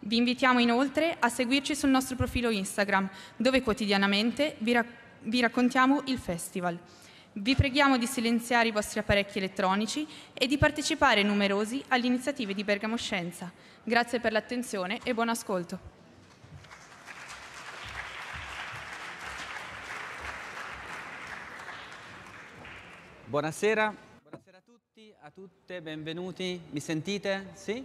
Vi invitiamo inoltre a seguirci sul nostro profilo Instagram, dove quotidianamente vi, ra- vi raccontiamo il festival. Vi preghiamo di silenziare i vostri apparecchi elettronici e di partecipare numerosi alle iniziative di Bergamo Scienza. Grazie per l'attenzione e buon ascolto. Buonasera. Buonasera a tutti, a tutte, benvenuti. Mi sentite? Sì?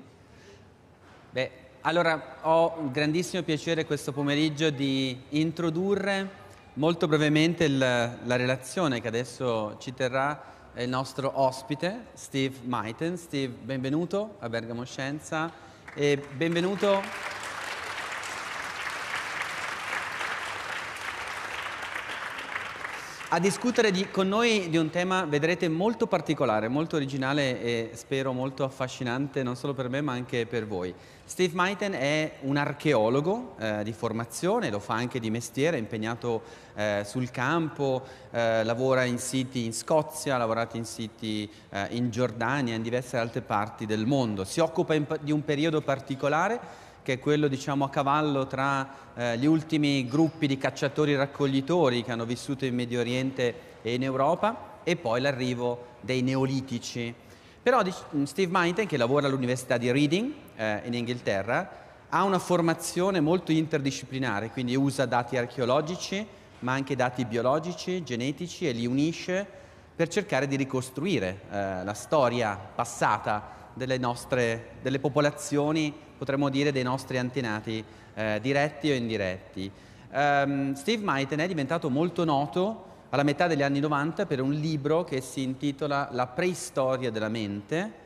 Beh, allora, ho un grandissimo piacere questo pomeriggio di introdurre molto brevemente il, la relazione che adesso ci terrà il nostro ospite, Steve Maiten. Steve, benvenuto a Bergamo Scienza e benvenuto... a discutere di, con noi di un tema, vedrete, molto particolare, molto originale e spero molto affascinante non solo per me ma anche per voi. Steve Maiten è un archeologo eh, di formazione, lo fa anche di mestiere, è impegnato eh, sul campo, eh, lavora in siti in Scozia, ha lavorato in siti eh, in Giordania, in diverse altre parti del mondo. Si occupa in, di un periodo particolare che è quello diciamo, a cavallo tra eh, gli ultimi gruppi di cacciatori raccoglitori che hanno vissuto in Medio Oriente e in Europa e poi l'arrivo dei neolitici però mm, Steve Meinten, che lavora all'Università di Reading eh, in Inghilterra, ha una formazione molto interdisciplinare, quindi usa dati archeologici, ma anche dati biologici, genetici e li unisce per cercare di ricostruire eh, la storia passata delle nostre delle popolazioni, potremmo dire dei nostri antenati eh, diretti o indiretti. Um, Steve Maiten è diventato molto noto alla metà degli anni 90 per un libro che si intitola La preistoria della mente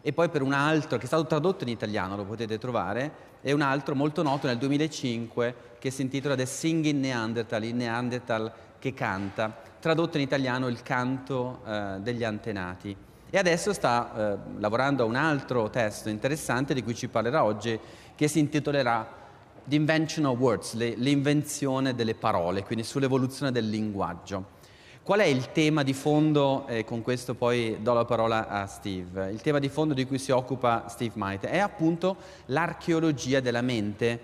e poi per un altro che è stato tradotto in italiano, lo potete trovare, e un altro molto noto nel 2005 che si intitola The Singing Neanderthal, il Neanderthal che canta, tradotto in italiano il canto eh, degli antenati. E adesso sta eh, lavorando a un altro testo interessante di cui ci parlerà oggi, che si intitolerà The Invention of Words, le, l'invenzione delle parole, quindi sull'evoluzione del linguaggio. Qual è il tema di fondo, e con questo poi do la parola a Steve, il tema di fondo di cui si occupa Steve Might è appunto l'archeologia della mente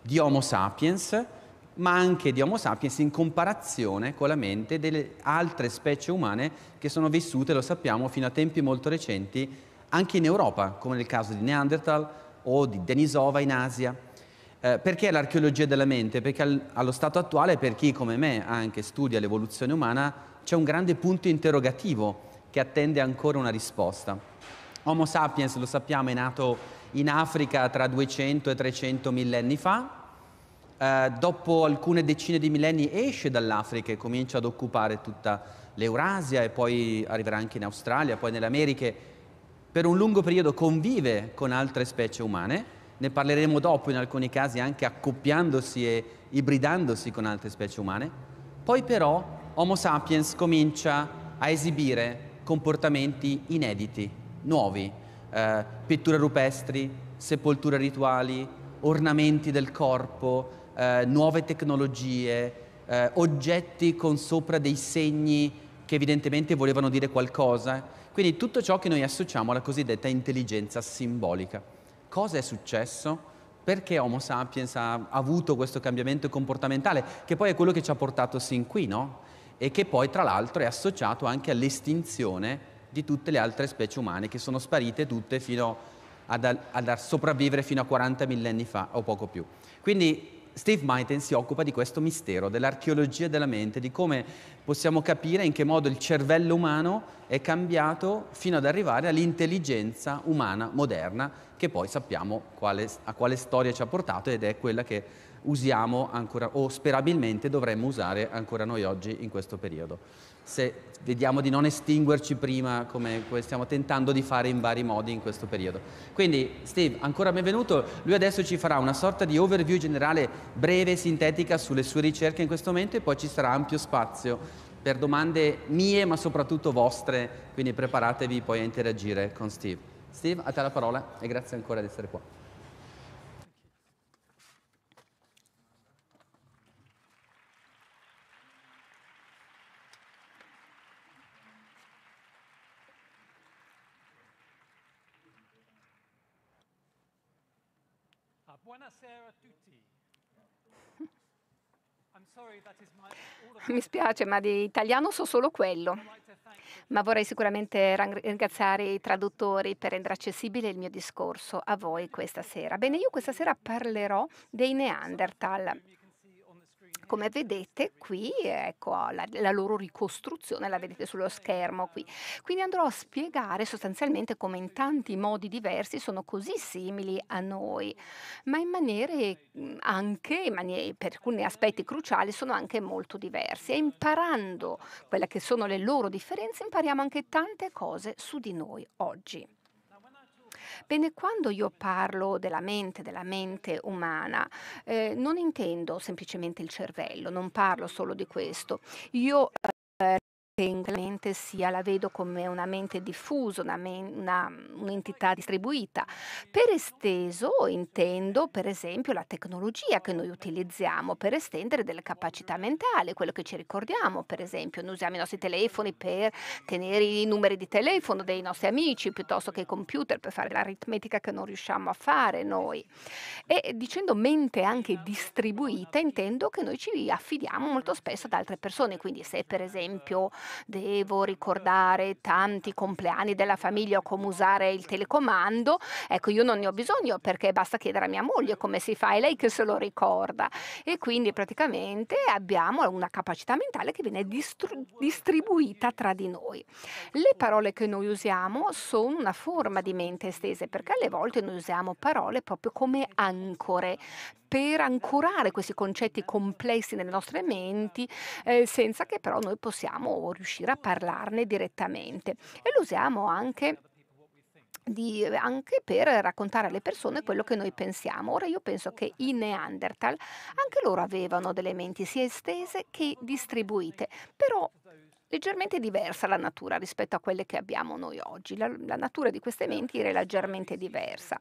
di Homo sapiens, ma anche di Homo sapiens in comparazione con la mente delle altre specie umane che sono vissute, lo sappiamo, fino a tempi molto recenti anche in Europa, come nel caso di Neanderthal o di Denisova in Asia. Eh, perché l'archeologia della mente? Perché al, allo stato attuale, per chi come me anche studia l'evoluzione umana, c'è un grande punto interrogativo che attende ancora una risposta. Homo sapiens, lo sappiamo, è nato in Africa tra 200 e 300 millenni fa, eh, dopo alcune decine di millenni esce dall'Africa e comincia ad occupare tutta l'Eurasia e poi arriverà anche in Australia, poi nelle Americhe. Per un lungo periodo convive con altre specie umane ne parleremo dopo in alcuni casi anche accoppiandosi e ibridandosi con altre specie umane. Poi però Homo sapiens comincia a esibire comportamenti inediti, nuovi, eh, pitture rupestri, sepolture rituali, ornamenti del corpo, eh, nuove tecnologie, eh, oggetti con sopra dei segni che evidentemente volevano dire qualcosa, quindi tutto ciò che noi associamo alla cosiddetta intelligenza simbolica cosa è successo, perché Homo sapiens ha avuto questo cambiamento comportamentale, che poi è quello che ci ha portato sin qui, no? E che poi tra l'altro è associato anche all'estinzione di tutte le altre specie umane che sono sparite tutte fino a, da, sopravvivere fino a 40 millenni fa o poco più. Quindi Steve Maiten si occupa di questo mistero, dell'archeologia della mente, di come possiamo capire in che modo il cervello umano è cambiato fino ad arrivare all'intelligenza umana moderna che poi sappiamo quale, a quale storia ci ha portato ed è quella che usiamo ancora, o sperabilmente dovremmo usare ancora noi oggi in questo periodo. Se vediamo di non estinguerci prima, come stiamo tentando di fare in vari modi in questo periodo. Quindi, Steve, ancora benvenuto. Lui adesso ci farà una sorta di overview generale breve e sintetica sulle sue ricerche in questo momento e poi ci sarà ampio spazio per domande mie, ma soprattutto vostre. Quindi preparatevi poi a interagire con Steve. Steve, a te la parola e grazie ancora di essere qua. Ah, buonasera a tutti. Mi spiace, ma di italiano so solo quello ma vorrei sicuramente ringraziare i traduttori per rendere accessibile il mio discorso a voi questa sera. Bene, io questa sera parlerò dei Neanderthal. Come vedete qui, ecco, la, la, loro ricostruzione la vedete sullo schermo qui. Quindi andrò a spiegare sostanzialmente come in tanti modi diversi sono così simili a noi, ma in maniere anche, in maniere, per alcuni aspetti cruciali, sono anche molto diversi. E imparando quelle che sono le loro differenze, impariamo anche tante cose su di noi oggi. Bene, quando io parlo della mente, della mente umana, eh, non intendo semplicemente il cervello, non parlo solo di questo. Io eh, ritengo la mente sia, la vedo come una mente diffusa, una men- una- mm, un'entità distribuita. Per esteso intendo per esempio la tecnologia che noi utilizziamo per estendere delle capacità mentali, quello che ci ricordiamo per esempio, noi usiamo i nostri telefoni per tenere i numeri di telefono dei nostri amici piuttosto che i computer per fare l'aritmetica che non riusciamo a fare noi. E dicendo mente anche distribuita intendo che noi ci affidiamo molto spesso ad altre persone, quindi se per esempio devo ricordare tanti compleanni della famiglia o come usare il telecomando, ecco io non ne ho bisogno perché basta chiedere a mia moglie come si fa, è lei che se lo ricorda. E quindi praticamente abbiamo una capacità mentale che viene distribuita tra di noi. Le parole che noi usiamo sono una forma di mente estese perché alle volte noi usiamo parole proprio come ancore per ancorare questi concetti complessi nelle nostre menti eh, senza che però noi possiamo riuscire a parlarne direttamente. E lo usiamo anche di, anche per raccontare alle persone quello che noi pensiamo. Ora io penso che i Neanderthal, anche loro avevano delle menti sia estese che distribuite, però leggermente diversa la natura rispetto a quelle che abbiamo noi oggi. La, la, natura di queste menti era leggermente diversa.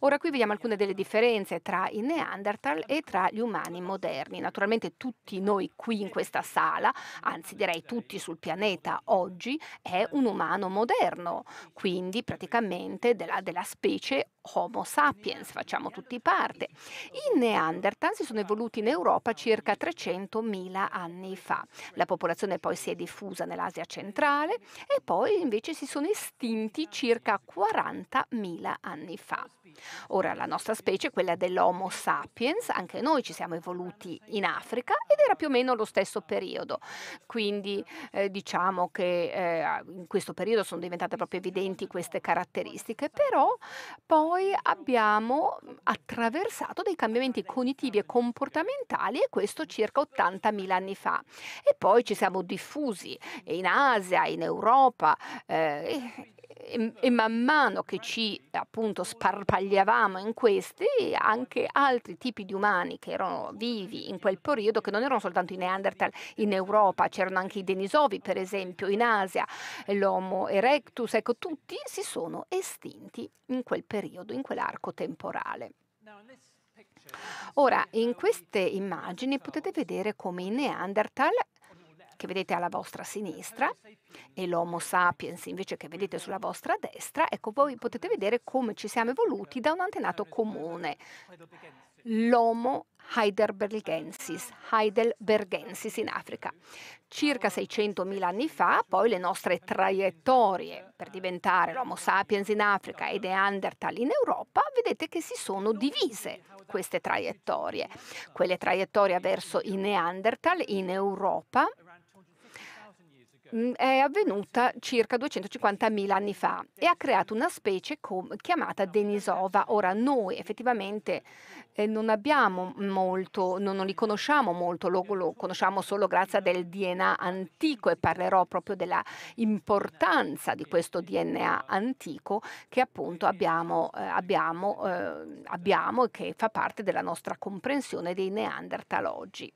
Ora qui vediamo alcune delle differenze tra i Neanderthal e tra gli umani moderni. Naturalmente tutti noi qui in questa sala, anzi direi tutti sul pianeta oggi, è un umano moderno, quindi praticamente della, della specie Homo sapiens, facciamo tutti parte. I Neanderthal si sono evoluti in Europa circa 300.000 anni fa. La popolazione poi si è diffusa nell'Asia centrale e poi invece si sono estinti circa 40.000 anni fa. Ora la nostra specie, quella dell'Homo sapiens, anche noi ci siamo evoluti in Africa ed era più o meno lo stesso periodo. Quindi eh, diciamo che eh, in questo periodo sono diventate proprio evidenti queste caratteristiche, però poi noi abbiamo mm, attraversato dei cambiamenti cognitivi e comportamentali e questo circa 80.000 anni fa. E poi ci siamo diffusi in Asia, in Europa eh, e, e man mano che ci appunto sparpagliavamo in questi, anche altri tipi di umani che erano vivi in quel periodo, che non erano soltanto i Neanderthal in Europa, c'erano anche i Denisovi per esempio in Asia, l'Homo erectus, ecco tutti si sono estinti in quel periodo, in quell'arco temporale. Ora, in queste immagini potete vedere come i Neanderthal che vedete alla vostra sinistra e l'Homo sapiens invece che vedete sulla vostra destra, ecco voi potete vedere come ci siamo evoluti da un antenato comune, l'Homo heidelbergensis, heidelbergensis in Africa. Circa 600.000 anni fa, poi le nostre traiettorie per diventare l'Homo sapiens in Africa e Neanderthal in Europa, vedete che si sono divise queste traiettorie. Quelle traiettorie verso i Neanderthal in Europa è avvenuta circa 250.000 anni fa e ha creato una specie com- chiamata Denisova. Ora noi effettivamente eh, non abbiamo molto, non, non li conosciamo molto, lo, lo conosciamo solo grazie al DNA antico e parlerò proprio della importanza di questo DNA antico che appunto abbiamo, eh, abbiamo, eh, abbiamo e che fa parte della nostra comprensione dei Neanderthal oggi.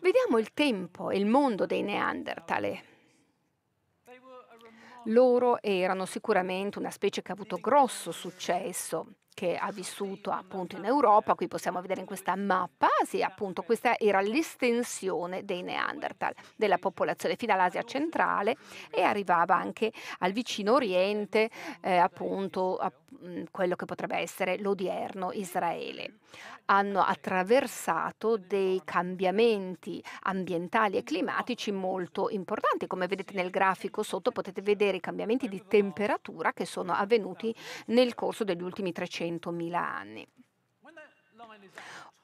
Vediamo il tempo e il mondo dei Neanderthal. Loro erano sicuramente una specie che ha avuto grosso successo che ha vissuto appunto in Europa, qui possiamo vedere in questa mappa, sì, appunto questa era l'estensione dei Neanderthal, della popolazione fino all'Asia centrale e arrivava anche al vicino Oriente, eh, appunto a, mh, mm, quello che potrebbe essere l'odierno Israele. Hanno attraversato dei cambiamenti ambientali e climatici molto importanti, come vedete nel grafico sotto potete vedere i cambiamenti di temperatura che sono avvenuti nel corso degli ultimi 300 100.000 anni.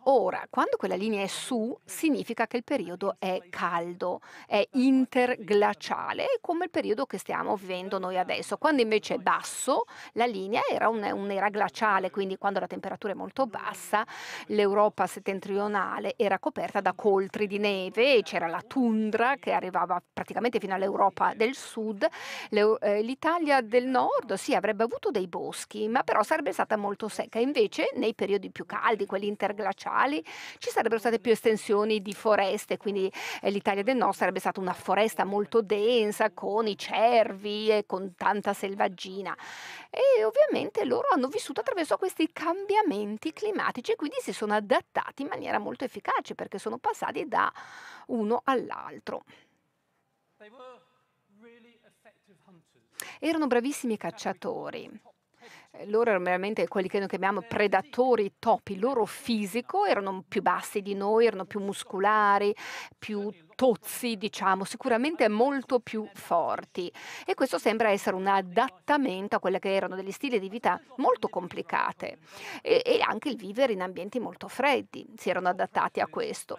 Ora, quando quella linea è su, significa che il periodo è caldo, è interglaciale, come il periodo che stiamo vivendo noi adesso. Quando invece è basso, la linea era un'era glaciale, quindi quando la temperatura è molto bassa, l'Europa settentrionale era coperta da coltri di neve e c'era la tundra che arrivava praticamente fino all'Europa del Sud. Eh, L'Italia del Nord, sì, avrebbe avuto dei boschi, ma però sarebbe stata molto secca. Invece, nei periodi più caldi, quelli interglaciali, municipali, ci sarebbero state più estensioni di foreste, quindi eh, l'Italia del Nord sarebbe stata una foresta molto densa con i cervi e con tanta selvaggina. E ovviamente loro hanno vissuto attraverso questi cambiamenti climatici e quindi si sono adattati in maniera molto efficace perché sono passati da uno all'altro. Erano bravissimi cacciatori eh, loro erano veramente quelli che noi chiamiamo eh, predatori topi, il loro fisico erano più bassi di noi, erano più muscolari, più tozzi, diciamo, sicuramente molto più forti. E questo sembra essere un adattamento a quelle che erano degli stili di vita molto complicate e, e anche il vivere in ambienti molto freddi si erano adattati a questo.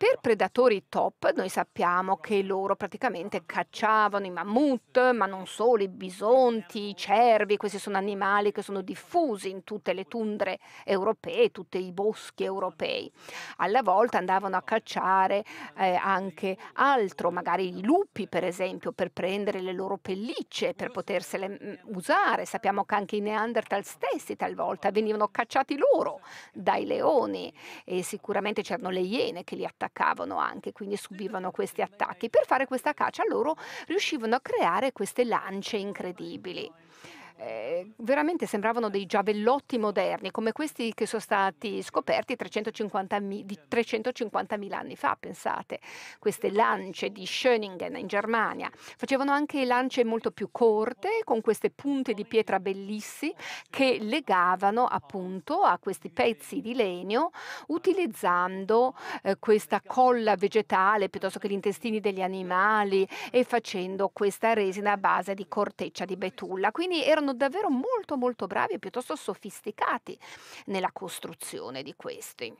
Per predatori top noi sappiamo che loro praticamente cacciavano i mammut, ma non solo, i bisonti, i cervi, questi sono animali che sono diffusi in tutte le tundre europee, tutti i boschi europei. Alla volta andavano a cacciare eh, anche altro, magari i lupi per esempio, per prendere le loro pellicce, per potersele mm, usare. Sappiamo che anche i Neanderthal stessi talvolta venivano cacciati loro dai leoni e sicuramente c'erano le iene che li attaccavano anche, quindi subivano questi attacchi. Per fare questa caccia loro riuscivano a creare queste lance incredibili. Ehm, veramente sembravano dei giavellotti moderni, come questi che sono stati scoperti 350.000, 350.000 anni fa, pensate. Queste lance di Schöningen in Germania facevano anche lance molto più corte, con queste punte di pietra bellissime che legavano appunto a questi pezzi di legno utilizzando eh, questa colla vegetale piuttosto che gli intestini degli animali e facendo questa resina a base di corteccia di betulla. Quindi erano sono davvero molto molto bravi e piuttosto sofisticati nella costruzione di questi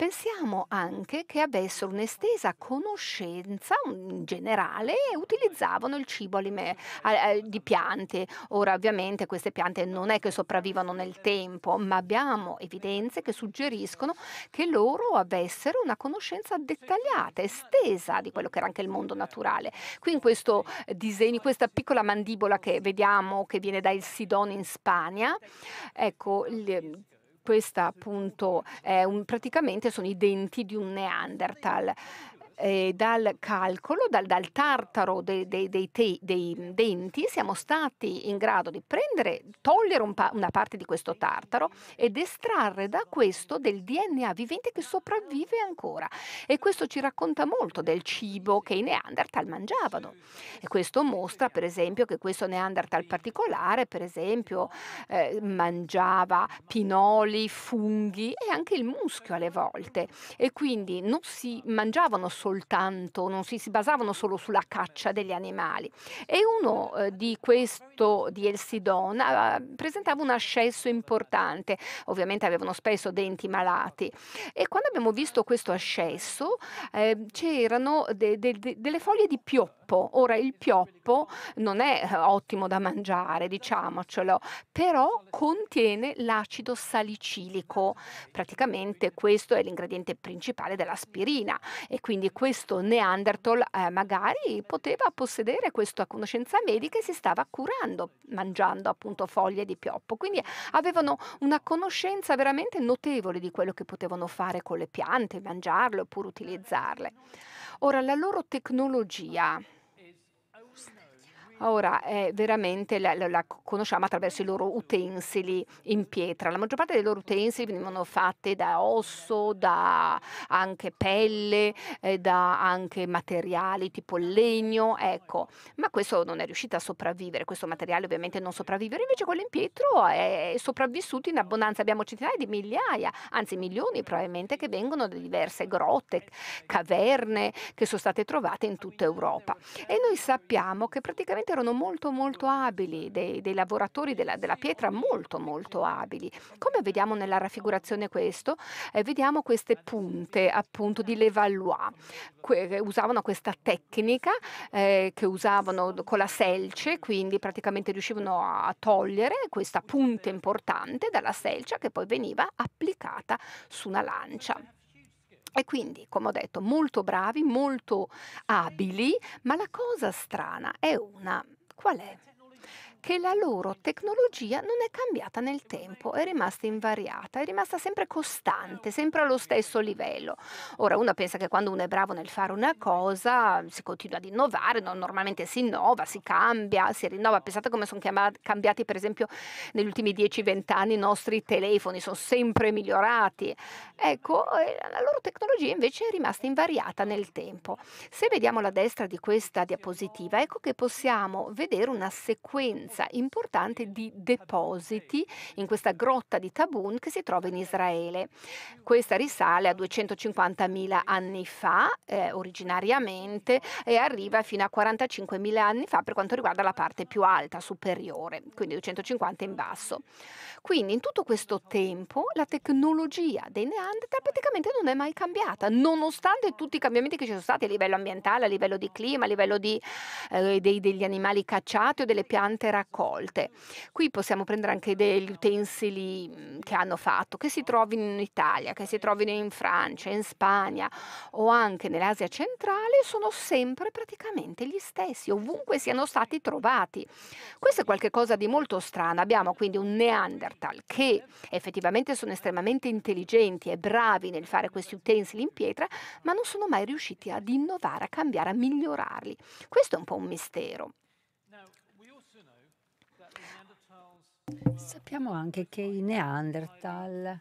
pensiamo anche che avessero un'estesa conoscenza in generale e utilizzavano il cibo alime, eh, di piante. Ora ovviamente queste piante non è che sopravvivano nel tempo, ma abbiamo evidenze che suggeriscono che loro avessero una conoscenza dettagliata, estesa di quello che era anche il mondo naturale. Qui in questo eh, disegno, questa piccola mandibola che vediamo che viene da El Sidon in Spagna, ecco, le, questa appunto un, praticamente sono i denti di un Neanderthal eh, dal calcolo, dal, dal tartaro dei, dei, dei, te, dei, denti, siamo stati in grado di prendere, togliere un pa una parte di questo tartaro ed estrarre da questo del DNA vivente che sopravvive ancora. E questo ci racconta molto del cibo che i Neanderthal mangiavano. E questo mostra, per esempio, che questo Neanderthal particolare, per esempio, eh, mangiava pinoli, funghi e anche il muschio alle volte. E quindi non si mangiavano solo soltanto, non si, si basavano solo sulla caccia degli animali. E uno eh, di questo, di El Elsidon, presentava un ascesso importante. Ovviamente avevano spesso denti malati. E quando abbiamo visto questo ascesso, eh, c'erano de, de, de, delle foglie di pioppo. Ora, il pioppo non è eh, ottimo da mangiare, diciamocelo, però contiene l'acido salicilico. Praticamente questo è l'ingrediente principale dell'aspirina e quindi questo Neanderthal eh, magari poteva possedere questa conoscenza medica e si stava curando mangiando appunto foglie di pioppo. Quindi avevano una conoscenza veramente notevole di quello che potevano fare con le piante, mangiarle oppure utilizzarle. Ora la loro tecnologia Ora, eh, veramente la, la, la, conosciamo attraverso i loro utensili in pietra. La maggior parte dei loro utensili venivano fatti da osso, da anche pelle, eh, da anche materiali tipo legno, ecco. Ma questo non è riuscito a sopravvivere, questo materiale ovviamente non sopravvivere, invece quello in pietro è sopravvissuto in abbondanza. Abbiamo centinaia di migliaia, anzi milioni probabilmente, che vengono da diverse grotte, caverne, che sono state trovate in tutta Europa. E noi sappiamo che praticamente sicuramente erano molto molto abili, dei, dei lavoratori della, della, pietra molto molto abili. Come vediamo nella raffigurazione questo? Eh, vediamo queste punte appunto di Levallois, que usavano questa tecnica eh, che usavano con la selce, quindi praticamente riuscivano a togliere questa punta importante dalla selce che poi veniva applicata su una lancia. E quindi, come ho detto, molto bravi, molto abili, ma la cosa strana è una. Qual è? che la loro tecnologia non è cambiata nel tempo, è rimasta invariata, è rimasta sempre costante, sempre allo stesso livello. Ora uno pensa che quando uno è bravo nel fare una cosa si continua ad innovare, no? normalmente si innova, si cambia, si rinnova. Pensate come sono cambiati per esempio negli ultimi 10-20 anni i nostri telefoni, sono sempre migliorati. Ecco, la loro tecnologia invece è rimasta invariata nel tempo. Se vediamo la destra di questa diapositiva, ecco che possiamo vedere una sequenza presenza importante di depositi in questa grotta di Tabun che si trova in Israele. Questa risale a 250.000 anni fa eh, originariamente e arriva fino a 45.000 anni fa per quanto riguarda la parte più alta, superiore, quindi 250 in basso. Quindi in tutto questo tempo la tecnologia dei Neanderthal praticamente non è mai cambiata, nonostante tutti i cambiamenti che ci sono stati a livello ambientale, a livello di clima, a livello di, eh, dei, degli animali cacciati o delle piante raccolte. Qui possiamo prendere anche degli utensili mhmm, che hanno fatto, che si trovino in Italia, che si trovino in Francia, in Spagna o anche nell'Asia centrale, sono sempre praticamente gli stessi, ovunque siano stati trovati. Questo è qualcosa di molto strano. Abbiamo quindi un Neanderthal che effettivamente sono estremamente intelligenti e bravi nel fare questi utensili in pietra, ma non sono mai riusciti ad innovare, a cambiare, a migliorarli. Questo è un po' un mistero. Sappiamo anche che i Neanderthal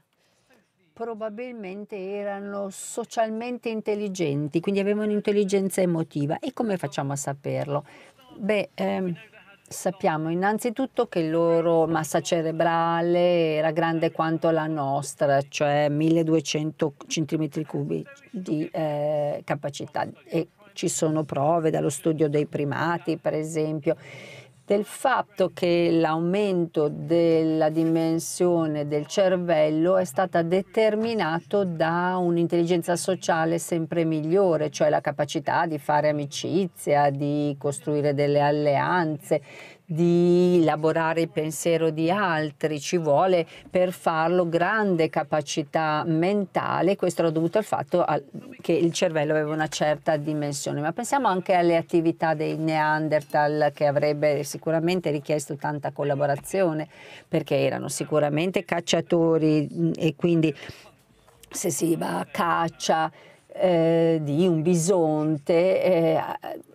probabilmente erano socialmente intelligenti, quindi avevano intelligenza emotiva. E come facciamo a saperlo? Beh, ehm, sappiamo innanzitutto che la loro massa cerebrale era grande quanto la nostra, cioè 1200 cm3 di eh, capacità. E ci sono prove dallo studio dei primati, per esempio del fatto che l'aumento della dimensione del cervello è stata determinato da un'intelligenza sociale sempre migliore, cioè la capacità di fare amicizia, di costruire delle alleanze, di elaborare il pensiero di altri, ci vuole per farlo grande capacità mentale, questo era dovuto al fatto che il cervello aveva una certa dimensione, ma pensiamo anche alle attività dei Neanderthal che avrebbe sicuramente richiesto tanta collaborazione perché erano sicuramente cacciatori mm, e quindi se si va a caccia eh, di un bisonte, eh,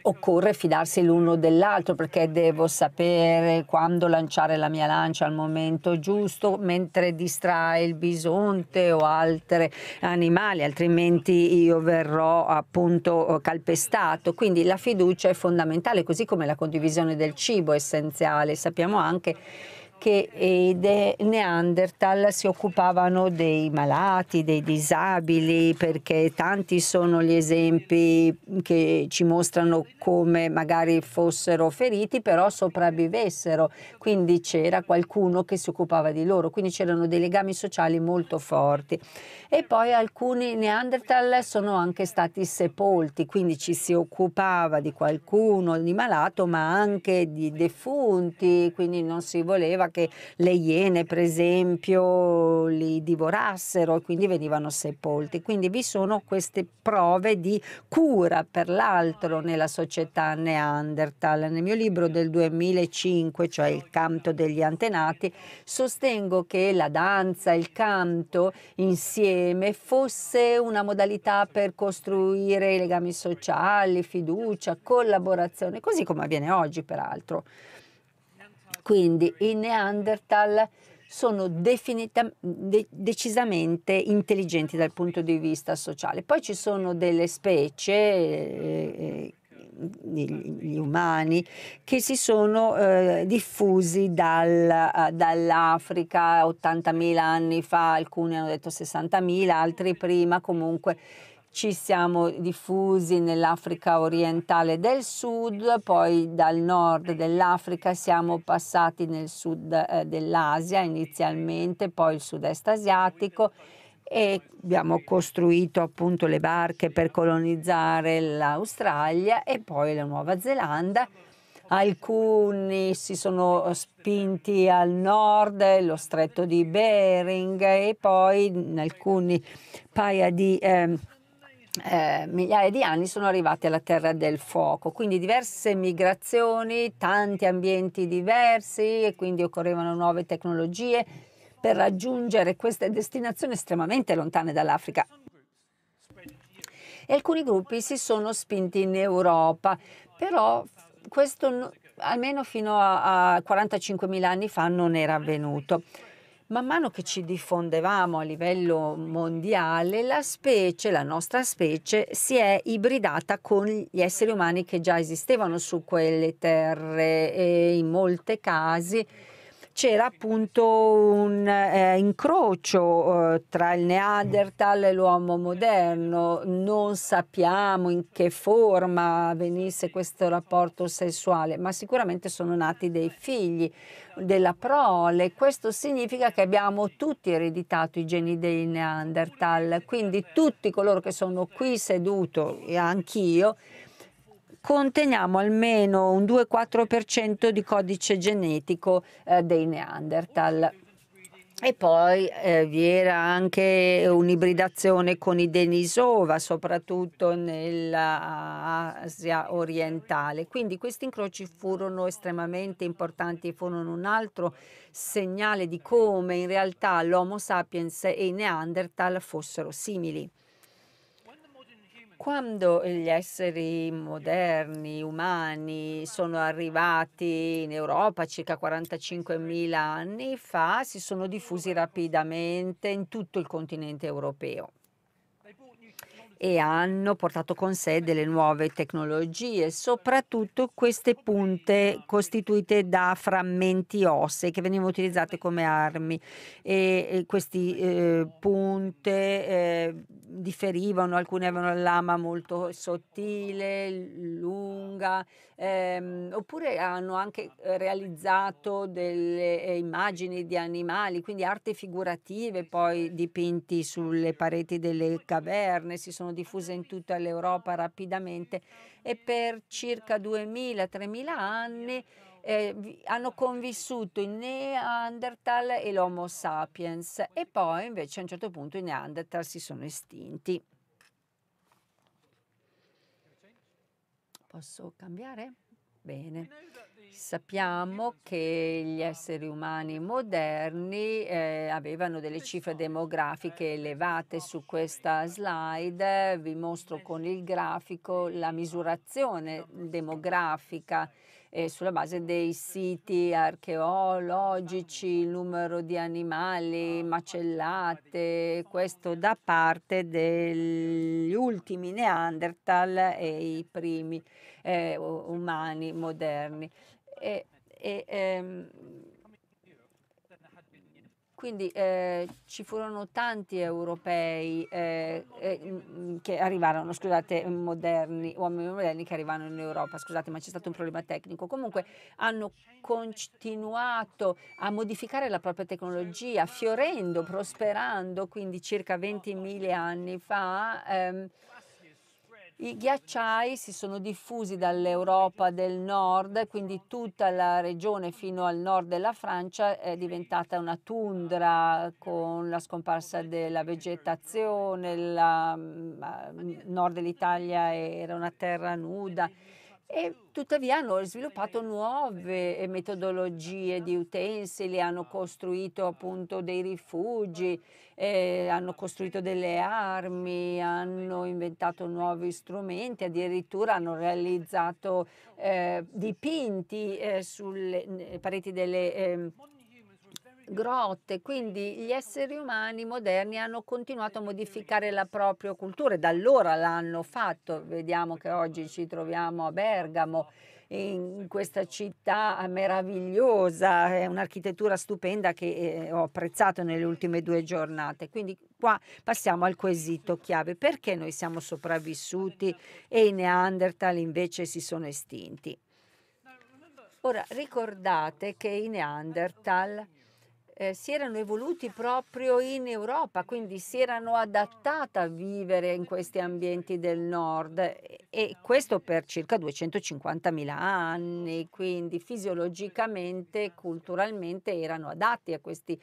occorre fidarsi l'uno dell'altro perché devo sapere quando lanciare la mia lancia al momento giusto mentre distrae il bisonte o altri animali, altrimenti io verrò appunto calpestato. Quindi la fiducia è fondamentale, così come la condivisione del cibo è essenziale. Sappiamo anche che i Neanderthal si occupavano dei malati, dei disabili, perché tanti sono gli esempi che ci mostrano come magari fossero feriti, però sopravvivessero. Quindi c'era qualcuno che si occupava di loro, quindi c'erano dei legami sociali molto forti. E poi alcuni Neanderthal sono anche stati sepolti, quindi ci si occupava di qualcuno di malato, ma anche di defunti, quindi non si voleva che le iene, per esempio, li divorassero e quindi venivano sepolti. Quindi vi sono queste prove di cura per l'altro nella società neanderthal. Nel mio libro del 2005, cioè Il canto degli antenati, sostengo che la danza, il canto insieme fosse una modalità per costruire legami sociali, fiducia, collaborazione, così come avviene oggi peraltro. Quindi i Neanderthal sono de decisamente intelligenti dal punto di vista sociale. Poi ci sono delle specie, eh, eh gli umani, che si sono eh, diffusi dal, dall'Africa 80.000 anni fa, alcuni hanno detto 60.000, altri prima comunque ci siamo diffusi nell'Africa orientale del sud, poi dal nord dell'Africa siamo passati nel sud eh, dell'Asia inizialmente, poi il sud-est asiatico e abbiamo costruito appunto le barche per colonizzare l'Australia e poi la Nuova Zelanda. Alcuni si sono spinti al nord, lo stretto di Bering e poi in alcuni paia di... Eh, eh, migliaia di anni sono arrivati alla Terra del Fuoco, quindi diverse migrazioni, tanti ambienti diversi e quindi occorrevano nuove tecnologie per raggiungere queste destinazioni estremamente lontane dall'Africa. E alcuni gruppi si sono spinti in Europa, però questo almeno fino a, a 45.000 anni fa non era avvenuto man mano che ci diffondevamo a livello mondiale, la specie, la nostra specie, si è ibridata con gli esseri umani che già esistevano su quelle terre e in molti casi c'era appunto un eh, incrocio eh, tra il Neanderthal e l'uomo moderno. Non sappiamo in che forma venisse questo rapporto sessuale, ma sicuramente sono nati dei figli della prole. Questo significa che abbiamo tutti ereditato i geni dei Neanderthal, quindi tutti coloro che sono qui seduto e anch'io conteniamo almeno un 2-4% di codice genetico eh, dei Neanderthal. E poi eh, vi era anche un'ibridazione con i Denisova, soprattutto nell'Asia orientale. Quindi questi incroci furono estremamente importanti e furono un altro segnale di come in realtà l'Homo sapiens e i Neanderthal fossero simili. Quando gli esseri moderni, umani, sono arrivati in Europa circa 45.000 anni fa, si sono diffusi rapidamente in tutto il continente europeo e hanno portato con sé delle nuove tecnologie, soprattutto queste punte costituite da frammenti ossei che venivano utilizzate come armi e, e queste eh, punte eh, differivano, alcune avevano la lama molto sottile, lunga, ehm, oppure hanno anche realizzato delle eh, immagini di animali, quindi arti figurative poi dipinti sulle pareti delle caverne, si sono diffuse in tutta l'Europa rapidamente e per circa 2.000-3.000 anni eh, hanno convissuto il Neanderthal e l'Homo sapiens e poi invece a un certo punto i Neanderthal si sono estinti. Posso cambiare? Bene. Sappiamo che gli esseri umani moderni eh, avevano delle cifre demografiche elevate. Su questa slide eh, vi mostro con il grafico la misurazione demografica eh, sulla base dei siti archeologici, il numero di animali macellate, questo da parte degli ultimi Neanderthal e i primi eh, umani moderni. E, e, ehm, quindi eh, ci furono tanti europei eh, eh, che arrivarono, scusate, moderni, uomini moderni che arrivarono in Europa, scusate, ma c'è stato un problema tecnico. Comunque hanno continuato a modificare la propria tecnologia, fiorendo, prosperando, quindi circa 20.000 anni fa. Ehm, i ghiacciai si sono diffusi dall'Europa del nord, quindi tutta la regione fino al nord della Francia è diventata una tundra con la scomparsa della vegetazione, il mm, mm, nord dell'Italia era una terra nuda e tuttavia hanno sviluppato nuove eh, metodologie di utensili, hanno costruito appunto dei rifugi, eh, hanno costruito delle armi, hanno inventato nuovi strumenti, addirittura hanno realizzato eh, dipinti eh, sulle pareti delle ehm, grotte, quindi gli esseri umani moderni hanno continuato a modificare la propria cultura e da allora l'hanno fatto. Vediamo che oggi ci troviamo a Bergamo, in questa città meravigliosa, è un'architettura stupenda che eh, ho apprezzato nelle ultime due giornate. Quindi qua passiamo al quesito chiave, perché noi siamo sopravvissuti e i Neanderthal invece si sono estinti? Ora ricordate che i Neanderthal eh, si erano evoluti proprio in Europa, quindi si erano adattati a vivere in questi ambienti del nord e questo per circa 250.000 anni, quindi fisiologicamente, culturalmente erano adatti a questi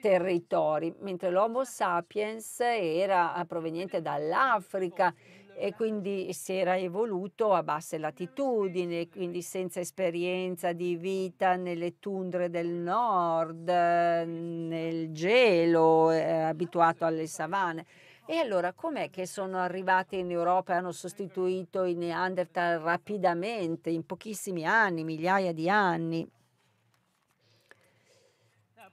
territori, mentre l'Homo sapiens era proveniente dall'Africa e quindi si era evoluto a basse latitudini, quindi senza esperienza di vita nelle tundre del nord, nel gelo, eh, abituato alle savane. E allora com'è che sono arrivati in Europa e hanno sostituito i Neanderthal rapidamente, in pochissimi anni, migliaia di anni?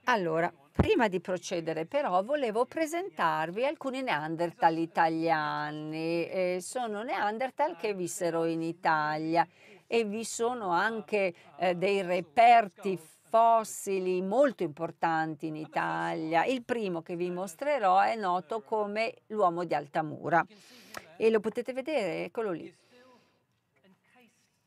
Allora, Prima di procedere però volevo presentarvi alcuni Neanderthal italiani. Eh, sono Neanderthal che vissero in Italia e vi sono anche eh, dei reperti fossili molto importanti in Italia. Il primo che vi mostrerò è noto come l'uomo di Altamura e lo potete vedere, eccolo lì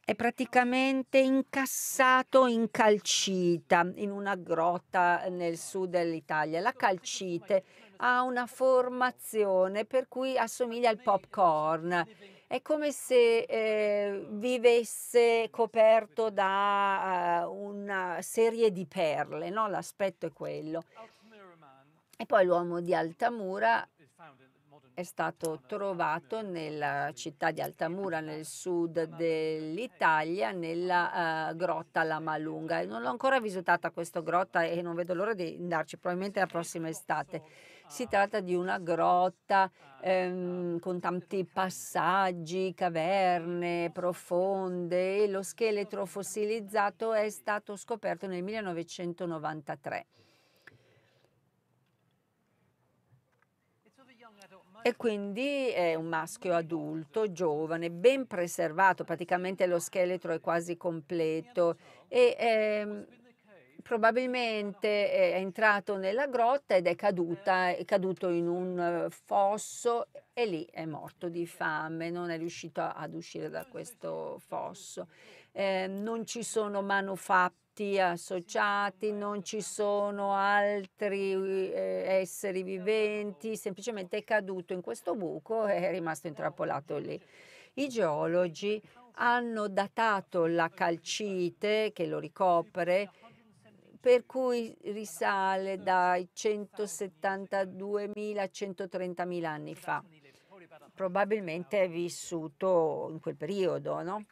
è praticamente incassato in calcita, in una grotta eh, nel sud dell'Italia. La calcite ha una formazione per cui assomiglia al popcorn. È come se eh, vivesse coperto da uh, una serie di perle, no? l'aspetto è quello. E poi l'uomo di Altamura è stato trovato nella città di Altamura, nel sud dell'Italia, nella uh, grotta La Malunga. Non l'ho ancora visitata questa grotta e non vedo l'ora di andarci, probabilmente la prossima estate. Si tratta di una grotta ehm, con tanti passaggi, caverne profonde e lo scheletro fossilizzato è stato scoperto nel 1993. E quindi è un maschio adulto, giovane, ben preservato, praticamente lo scheletro è quasi completo e ehm, è, probabilmente è entrato nella grotta ed è, caduta, è caduto in un eh, fosso e lì è morto di fame, non è riuscito ad uscire da questo fosso. Eh, non ci sono manufatti tutti associati, non ci sono altri eh, esseri viventi, semplicemente è caduto in questo buco e è rimasto intrappolato lì. I geologi hanno datato la calcite che lo ricopre per cui risale dai 172.000 a 130.000 anni fa. Probabilmente è vissuto in quel periodo, no?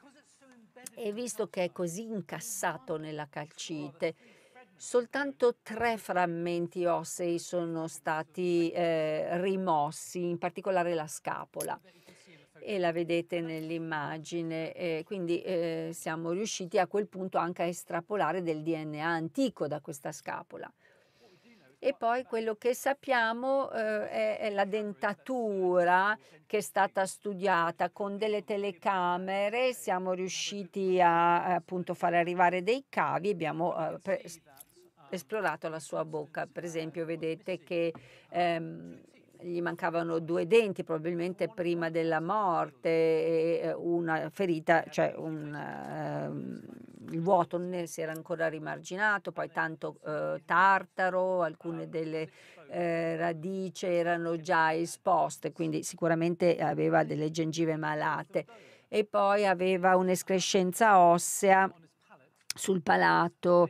e visto che è così incassato nella calcite, soltanto tre frammenti ossei sono stati eh, rimossi, in particolare la scapola. E la vedete nell'immagine, eh, quindi eh, siamo riusciti a quel punto anche a estrapolare del DNA antico da questa scapola. E poi quello che sappiamo eh, è, è, la dentatura che è stata studiata con delle telecamere, siamo riusciti a appunto, far arrivare dei cavi, abbiamo eh, esplorato la sua bocca, per esempio vedete che ehm, gli mancavano due denti probabilmente prima della morte e una ferita, cioè un, eh, il vuoto si era ancora rimarginato, poi tanto eh, tartaro, alcune delle eh, radici erano già esposte, quindi sicuramente aveva delle gengive malate e poi aveva un'escrescenza ossea sul palato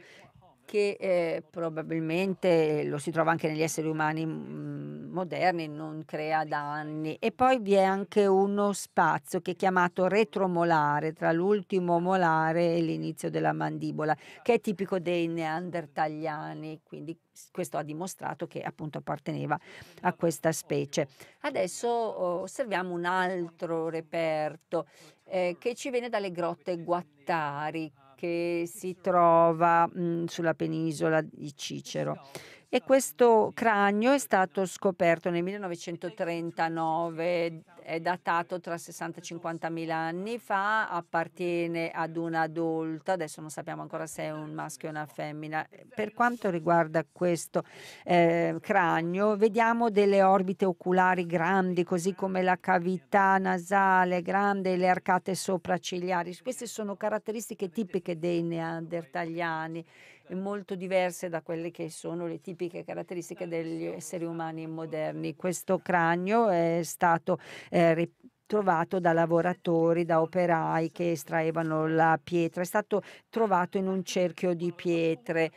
che eh, probabilmente lo si trova anche negli esseri umani mh, mm, moderni, non crea danni. E poi vi è anche uno spazio che è chiamato retromolare, tra l'ultimo molare e l'inizio della mandibola, che è tipico dei neandertaliani, quindi questo ha dimostrato che appunto apparteneva a questa specie. Adesso oh, osserviamo un altro reperto eh, che ci viene dalle grotte Guattari, che si trova mh, sulla penisola di Cicero e questo cranio è stato scoperto nel 1939, è datato tra 60 e 50 mila anni fa, appartiene ad un adulto, adesso non sappiamo ancora se è un maschio o una femmina. Per quanto riguarda questo eh, cranio, vediamo delle orbite oculari grandi, così come la cavità nasale grande e le arcate sopracigliari. Queste sono caratteristiche tipiche dei neandertaliani Certo. molto diverse da quelle che sono le tipiche caratteristiche certo, degli esseri umani moderni. Questo cranio è stato eh, trovato da lavoratori, da operai che estraevano la pietra, è stato trovato in un cerchio di pietre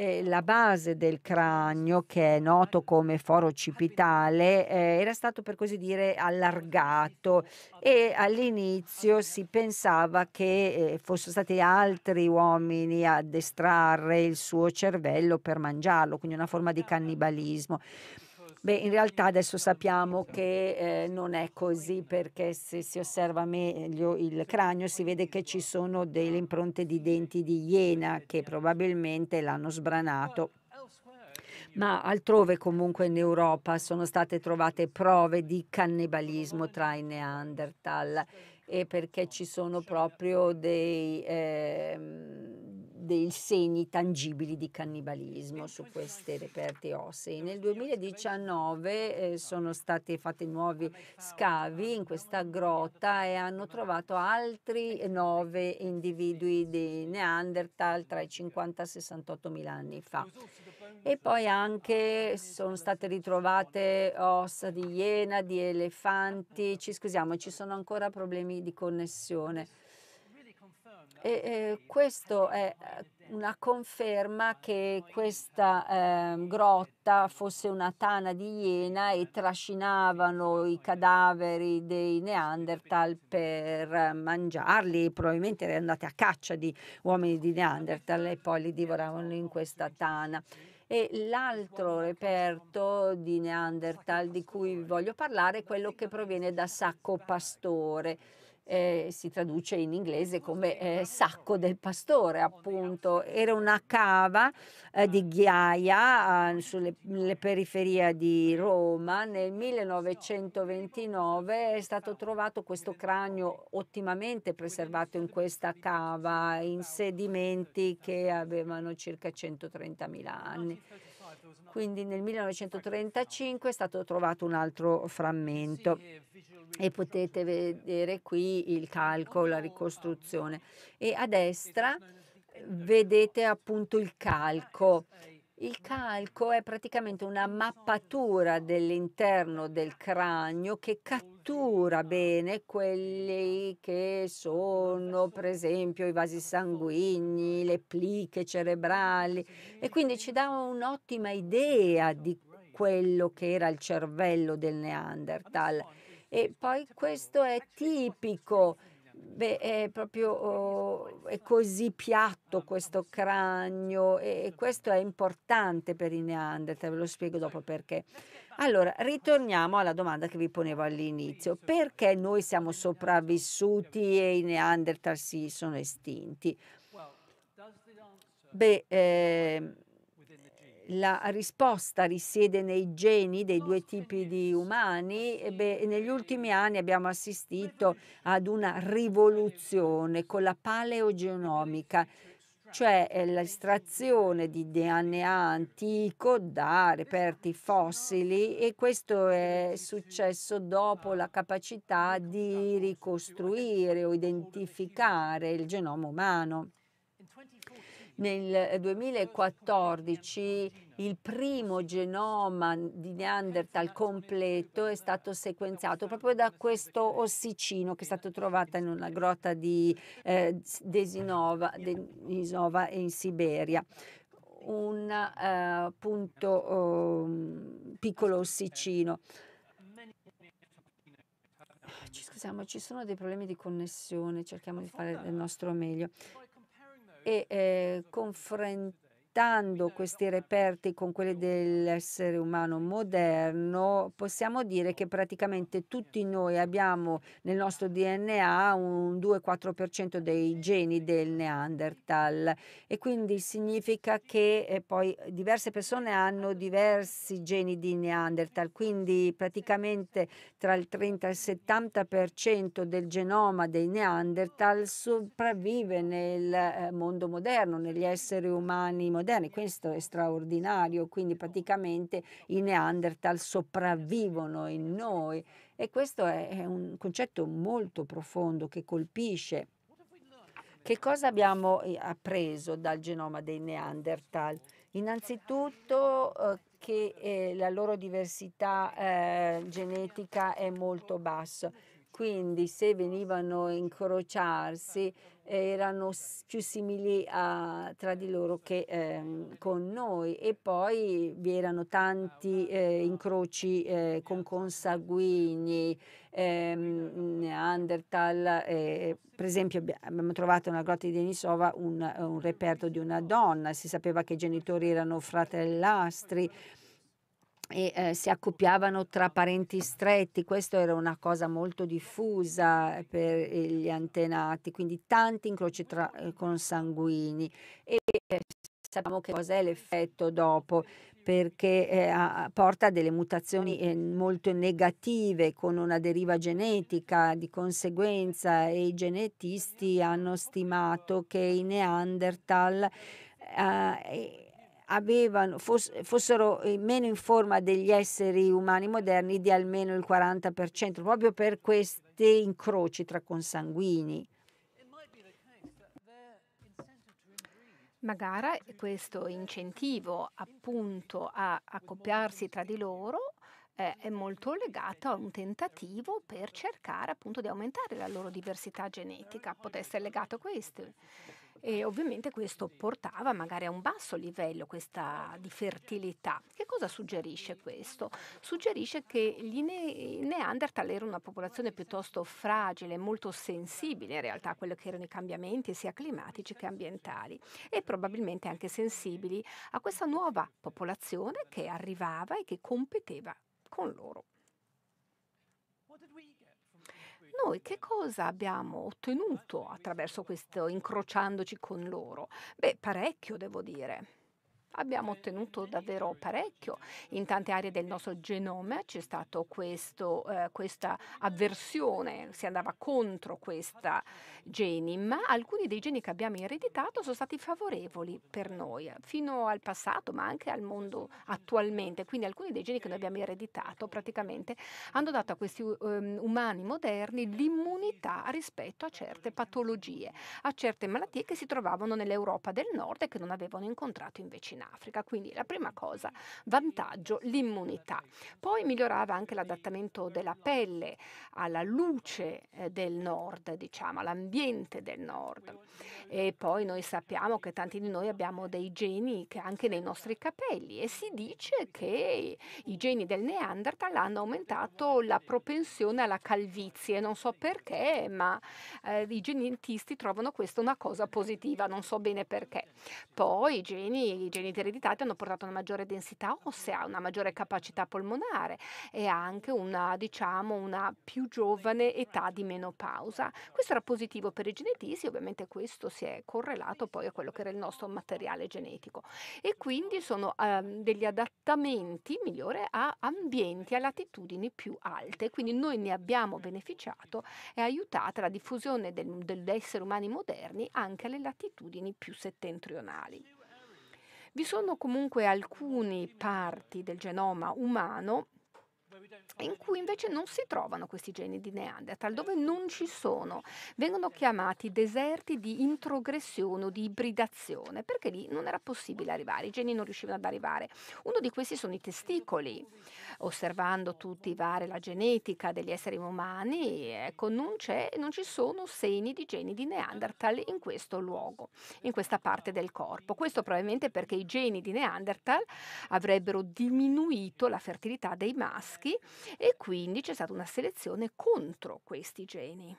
eh, la base del cranio, che è noto come foro occipitale, eh, era stato per così dire allargato e all'inizio si pensava che eh, fossero stati altri uomini a destrarre il suo cervello per mangiarlo, quindi una forma di cannibalismo. Beh, in realtà adesso sappiamo che eh, non è così perché se si osserva meglio il cranio si vede che ci sono delle impronte di denti di iena che probabilmente l'hanno sbranato ma altrove comunque in Europa sono state trovate prove di cannibalismo tra i Neanderthal e perché ci sono proprio dei, eh, dei segni tangibili di cannibalismo su queste reperti ossei. Nel 2019 eh, sono stati fatti nuovi scavi in questa grotta e hanno trovato altri nove individui di Neanderthal tra i 50 e i 68 mila anni fa. E poi anche sono state ritrovate ossa di iena, di elefanti, ci scusiamo, ci sono ancora problemi di connessione. E, eh, questo è eh, una conferma che questa eh, grotta fosse una tana di iena e trascinavano i cadaveri dei Neanderthal per eh, mangiarli, probabilmente erano andate a caccia di uomini di Neanderthal e poi li divoravano in questa tana. E l'altro reperto di Neanderthal di cui voglio parlare è quello che proviene da Sacco Pastore eh, si traduce in inglese come eh, sacco del pastore, appunto. Era una cava eh, di ghiaia ah, sulle periferie di Roma. Nel 1929 è stato trovato questo cranio ottimamente preservato in questa cava, in sedimenti che avevano circa 130.000 anni. Quindi nel 1935 è stato trovato un altro frammento eh, e potete cioè, vedere eh, qui il eh, calco, la ricostruzione. E a destra vedete appunto il calco il calco è praticamente una mappatura dell'interno del cranio che cattura bene quelli che sono per esempio i vasi sanguigni, le pliche cerebrali e quindi ci dà un'ottima idea di quello che era il cervello del Neanderthal. E poi questo è tipico Beh, è proprio oh, è così piatto questo cranio e questo è importante per i Neanderthal, ve lo spiego dopo perché. Allora, ritorniamo alla domanda che vi ponevo all'inizio. Perché noi siamo sopravvissuti e i Neanderthal si sono estinti? Beh, eh, la risposta risiede nei geni dei due tipi di umani, beh, negli ultimi anni abbiamo assistito ad una rivoluzione con la paleogenomica, cioè eh, l'estrazione di DNA antico da reperti fossili e questo è successo dopo la capacità di ricostruire o identificare il genoma umano. Nel 2014 eh, il primo genoma di Neanderthal completo è stato sequenziato proprio da questo ossicino che è stato trovato in una grotta di eh, Desinova, Desinova in Siberia un eh, appunto um, piccolo ossicino. Ci, scusiamo, ci sono dei problemi di connessione, cerchiamo di fare del nostro meglio e eh, confrontare confrontando questi reperti con quelli dell'essere umano moderno, possiamo dire che praticamente tutti noi abbiamo nel nostro DNA un 2-4% dei geni del Neanderthal e quindi significa che eh, poi diverse persone hanno diversi geni di Neanderthal, quindi praticamente tra il 30 e il 70% del genoma dei Neanderthal sopravvive nel eh, mondo moderno, negli esseri umani moderni moderni, questo è straordinario, quindi praticamente i Neanderthal sopravvivono in noi e questo è, è un concetto molto profondo che colpisce. Che cosa abbiamo eh, appreso dal genoma dei Neanderthal? Innanzitutto eh, che eh, la loro diversità eh, genetica è molto bassa, quindi se venivano a incrociarsi erano più simili a, tra di loro che ehm, con noi e poi vi erano tanti eh, incroci eh, con consanguini ehm, Neanderthal, eh, per esempio abbiamo trovato nella grotta di Denisova un, un reperto di una donna, si sapeva che i genitori erano fratellastri, e eh, si accoppiavano tra parenti stretti, questa era una cosa molto diffusa eh, per gli antenati, quindi tanti incroci tra, eh, consanguini e eh, sappiamo che cos'è l'effetto dopo perché eh, porta a delle mutazioni eh, molto negative con una deriva genetica di conseguenza e i genetisti hanno stimato che i Neanderthal avevano, fossero eh, meno in forma degli esseri umani moderni di almeno il 40%, proprio per questi incroci tra consanguini. Magari questo incentivo appunto a accoppiarsi tra di loro eh, è molto legato a un tentativo per cercare appunto di aumentare la loro diversità genetica, potesse essere legato a questo. E ovviamente questo portava magari a un basso livello questa di fertilità. Che cosa suggerisce questo? Suggerisce che gli ne- Neanderthal erano una popolazione piuttosto fragile, molto sensibile in realtà a quelli che erano i cambiamenti sia climatici che ambientali e probabilmente anche sensibili a questa nuova popolazione che arrivava e che competeva con loro noi che cosa abbiamo ottenuto attraverso questo incrociandoci con loro? Beh, parecchio devo dire abbiamo ottenuto davvero parecchio. In tante aree del nostro genoma c'è stata eh, questa avversione, si andava contro questa geni, ma alcuni dei geni che abbiamo ereditato sono stati favorevoli per noi, fino al passato, ma anche al mondo attualmente. Quindi alcuni dei geni che noi abbiamo ereditato praticamente hanno dato a questi um, umani moderni l'immunità rispetto a certe patologie, a certe malattie che si trovavano nell'Europa del Nord e che non avevano incontrato in vecinato. Africa. Quindi la prima cosa, vantaggio, l'immunità. Poi migliorava anche l'adattamento della pelle alla luce eh, del nord, diciamo, all'ambiente del nord. E poi noi sappiamo che tanti di noi abbiamo dei geni che anche nei nostri capelli e si dice che i geni del Neanderthal hanno aumentato la propensione alla calvizie. Non so perché, ma eh, i genetisti trovano questa una cosa positiva, non so bene perché. Poi i geni, i geni effettivamente ereditati hanno portato a una maggiore densità ossea, una maggiore capacità polmonare e anche una, diciamo, una più giovane età di menopausa. Questo era positivo per i genetisti, ovviamente questo si è correlato poi a quello che era il nostro materiale genetico. E quindi sono eh, degli adattamenti migliori a ambienti a latitudini più alte, quindi noi ne abbiamo beneficiato e aiutata la diffusione del, degli esseri umani moderni anche alle latitudini più settentrionali. Vi sono comunque alcune parti del genoma umano in cui invece non si trovano questi geni di Neanderthal, dove non ci sono. Vengono chiamati deserti di introgressione o di ibridazione, perché lì non era possibile arrivare, i geni non riuscivano ad arrivare. Uno di questi sono i testicoli. Osservando tutti i vari, la genetica degli esseri umani, ecco, non, non ci sono segni di geni di Neanderthal in questo luogo, in questa parte del corpo. Questo probabilmente perché i geni di Neanderthal avrebbero diminuito la fertilità dei maschi e quindi c'è stata una selezione contro questi geni.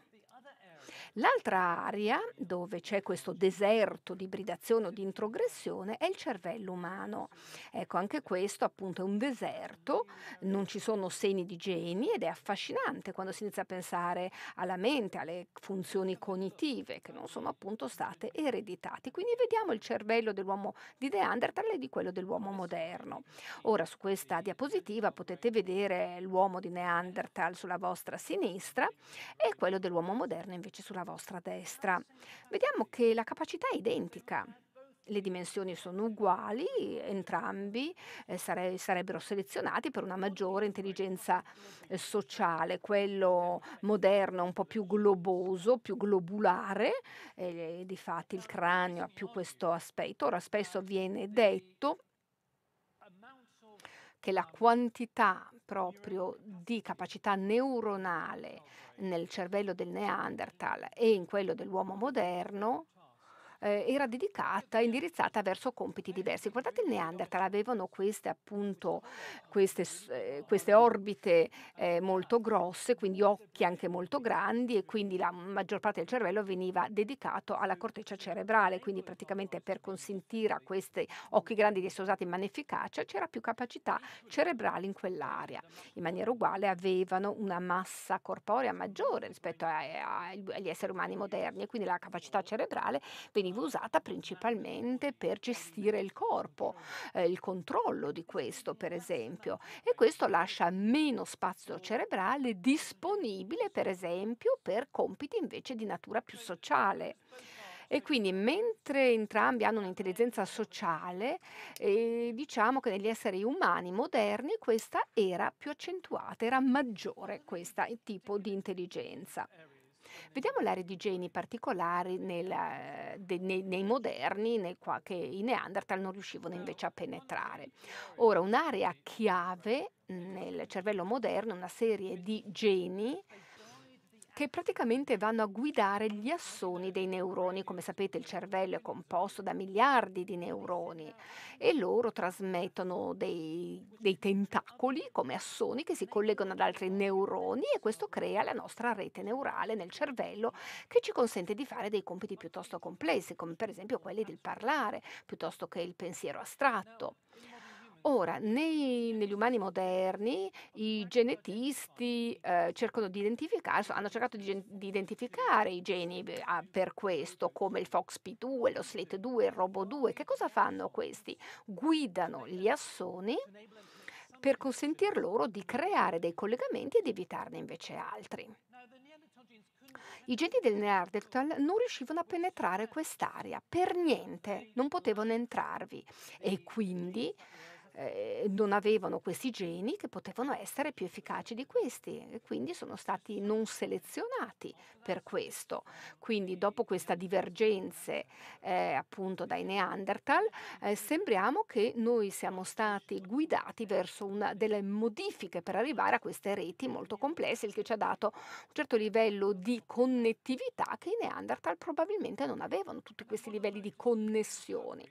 L'altra area dove c'è questo deserto di ibridazione o di introgressione è il cervello umano. Ecco, anche questo appunto è un deserto, non ci sono segni di geni ed è affascinante quando si inizia a pensare alla mente, alle funzioni cognitive che non sono appunto state ereditate. Quindi vediamo il cervello dell'uomo di Neanderthal e di quello dell'uomo moderno. Ora su questa diapositiva potete vedere l'uomo di Neanderthal sulla vostra sinistra e quello dell'uomo moderno invece sulla vostra vostra destra. Vediamo che la capacità è identica. Le dimensioni sono uguali, entrambi eh, sare sarebbero selezionati per una maggiore intelligenza eh, sociale, quello moderno un po' più globoso, più globulare, eh, di fatti il cranio ha più questo aspetto. Ora spesso viene detto che la quantità proprio di capacità neuronale nel cervello del Neanderthal e in quello dell'uomo moderno eh, era dedicata, indirizzata verso compiti diversi. Guardate il Neanderthal, avevano queste appunto, queste, eh, queste orbite eh, molto grosse, quindi occhi anche molto grandi e quindi la maggior parte del cervello veniva dedicato alla corteccia cerebrale, quindi praticamente per consentire a questi occhi grandi di essere usati in maniera efficace c'era più capacità cerebrale in quell'area. In maniera uguale avevano una massa corporea maggiore rispetto a, a, agli esseri umani moderni e quindi la capacità cerebrale veniva veniva usata principalmente per gestire il corpo, eh, il controllo di questo per esempio e questo lascia meno spazio cerebrale disponibile per esempio per compiti invece di natura più sociale. E quindi mentre entrambi hanno un'intelligenza sociale, eh, diciamo che negli esseri umani moderni questa era più accentuata, era maggiore questo tipo di intelligenza. Vediamo l'area di geni particolari nella, eh, de, nei, nei, moderni nel che i Neanderthal non riuscivano invece a penetrare. Ora, un'area chiave nel cervello moderno, una serie di geni che praticamente vanno a guidare gli assoni dei neuroni. Come sapete il cervello è composto da miliardi di neuroni e loro trasmettono dei, dei tentacoli come assoni che si collegano ad altri neuroni e questo crea la nostra rete neurale nel cervello che ci consente di fare dei compiti piuttosto complessi, come per esempio quelli del parlare, piuttosto che il pensiero astratto. Ora, nei, negli umani moderni i genetisti eh, cercano di identificare, hanno cercato di, di identificare i geni ah, per questo, come il FOXP2, lo SLATE2, il ROBO2. Che cosa fanno questi? Guidano gli assoni per consentir loro di creare dei collegamenti ed evitarne invece altri. I geni del Neanderthal non riuscivano a penetrare quest'area per niente, non potevano entrarvi e quindi eh, non avevano questi geni che potevano essere più efficaci di questi e quindi sono stati non selezionati per questo. Quindi dopo queste divergenze eh, appunto dai Neanderthal eh, sembriamo che noi siamo stati guidati verso una, delle modifiche per arrivare a queste reti molto complesse, il che ci ha dato un certo livello di connettività che i Neanderthal probabilmente non avevano, tutti questi livelli di connessioni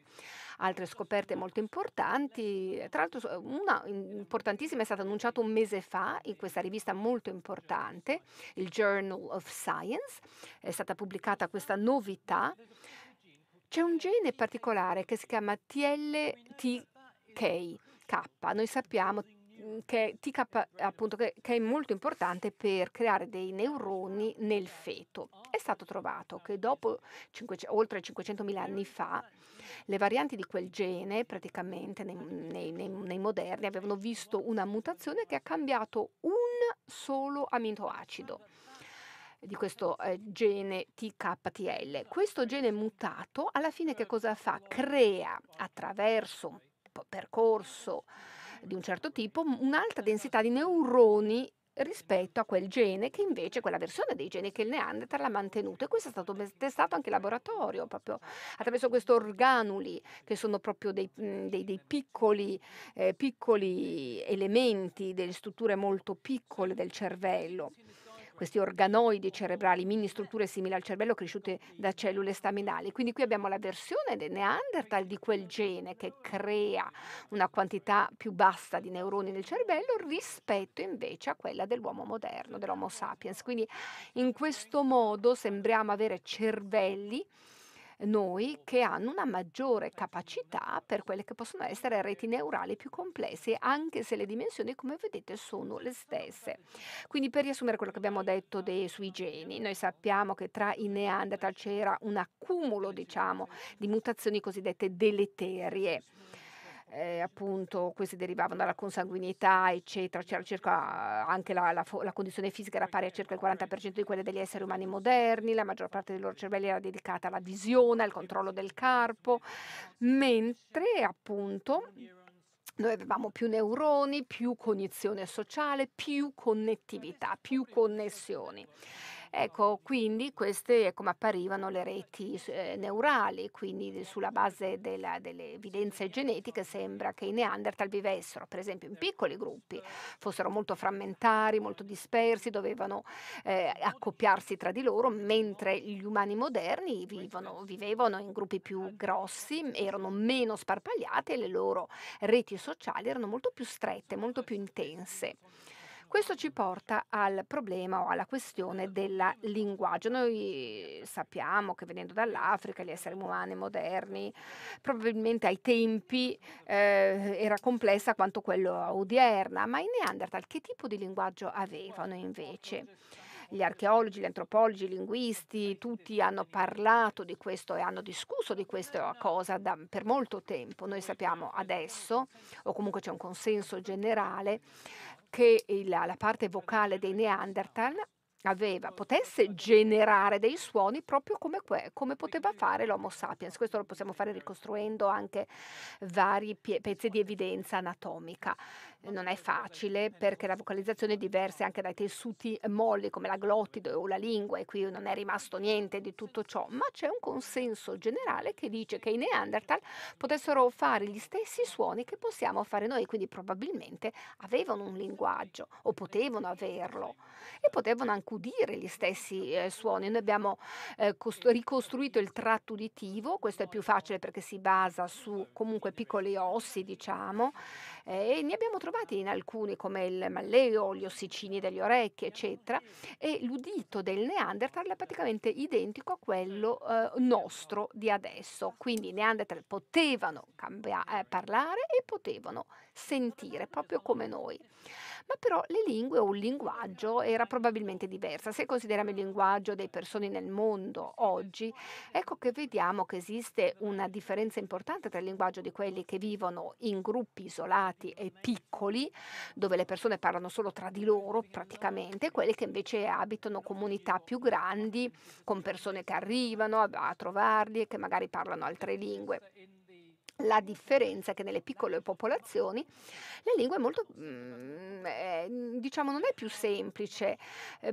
altre scoperte molto importanti. Tra l'altro una importantissima è stata annunciata un mese fa in questa rivista molto importante, il Journal of Science, è stata pubblicata questa novità. C'è un gene particolare che si chiama TLTK. Noi sappiamo Mhmm, che, TCAP, appunto, che, che è molto importante per creare dei neuroni nel feto. È stato trovato che dopo 5, oltre 500.000 anni fa le varianti di quel gene, praticamente nei, nei, nei, nei, moderni, avevano visto una mutazione che ha cambiato un solo aminoacido di questo eh, gene TKTL. Questo gene mutato alla fine che cosa fa? Crea attraverso un percorso di un certo tipo un'alta densità di neuroni rispetto a quel gene che invece quella versione dei geni che il Neanderthal ha mantenuto e questo è stato testato anche in laboratorio proprio attraverso questi organuli che sono proprio dei, mhmm, dei, dei piccoli, eh, piccoli elementi delle strutture molto piccole del cervello questi organoidi cerebrali, mini strutture simili al cervello cresciute da cellule staminali. Quindi qui abbiamo la versione del Neanderthal di quel gene che crea una quantità più bassa di neuroni nel cervello rispetto invece a quella dell'uomo moderno, dell'Homo sapiens. Quindi in questo modo sembriamo avere cervelli noi che hanno una maggiore capacità per quelle che possono essere reti neurali più complesse, anche se le dimensioni, come vedete, sono le stesse. Quindi per riassumere quello che abbiamo detto dei, sui geni, noi sappiamo che tra i Neanderthal c'era un accumulo, diciamo, di mutazioni cosiddette deleterie eh, appunto questi derivavano dalla consanguinità, eccetera, c'era circa anche la, la, la, condizione fisica era pari a circa il 40% di quelle degli esseri umani moderni, la maggior parte dei loro cervelli era dedicata alla visione, al controllo del corpo, mentre appunto noi avevamo più neuroni, più cognizione sociale, più connettività, più connessioni. Ecco, quindi queste come ecco, apparivano le reti eh, neurali, quindi sulla base della, delle evidenze genetiche sembra che i Neanderthal vivessero, per esempio, in piccoli gruppi, fossero molto frammentari, molto dispersi, dovevano eh, accoppiarsi tra di loro, mentre gli umani moderni vivono, vivevano in gruppi più grossi, erano meno sparpagliati e le loro reti sociali erano molto più strette, molto più intense. Questo ci porta al problema o alla questione del linguaggio. Noi sappiamo che venendo dall'Africa gli esseri umani moderni, probabilmente ai tempi eh, era complessa quanto quello odierna, ma i Neanderthal che tipo di linguaggio avevano invece? gli archeologi, gli antropologi, i linguisti, tutti hanno parlato di questo e hanno discusso di questa cosa da, per molto tempo. Noi sappiamo adesso, o comunque c'è un consenso generale, che il, la parte vocale dei Neanderthal aveva, potesse generare dei suoni proprio come, come, poteva fare l'Homo sapiens. Questo lo possiamo fare ricostruendo anche vari pezzi di evidenza anatomica. Eh, non è facile perché la vocalizzazione è diversa anche dai tessuti eh, molli come la glottide o la lingua e qui non è rimasto niente di tutto ciò, ma c'è un consenso generale che dice che i Neanderthal potessero fare gli stessi suoni che possiamo fare noi, quindi probabilmente avevano un linguaggio o potevano averlo e potevano anche udire gli stessi eh, suoni. Noi abbiamo eh, ricostruito il tratto uditivo, questo è più facile perché si basa su comunque piccoli ossi, diciamo, eh, e ne abbiamo trovati in alcuni come il malleo, gli ossicini degli orecchi, eccetera, e l'udito del Neanderthal è praticamente identico a quello eh, nostro di adesso. Quindi i Neanderthal potevano cambia- eh, parlare e potevano sentire proprio come noi ma però le lingue o un linguaggio era probabilmente diversa. Se consideriamo il linguaggio dei persone nel mondo oggi, ecco che vediamo che esiste una differenza importante tra il linguaggio di quelli che vivono in gruppi isolati e piccoli, dove le persone parlano solo tra di loro praticamente, e quelli che invece abitano comunità più grandi, con persone che arrivano a trovarli e che magari parlano altre lingue. La differenza è che nelle piccole popolazioni la lingua è molto, mm, è, eh, diciamo, non è più semplice, eh,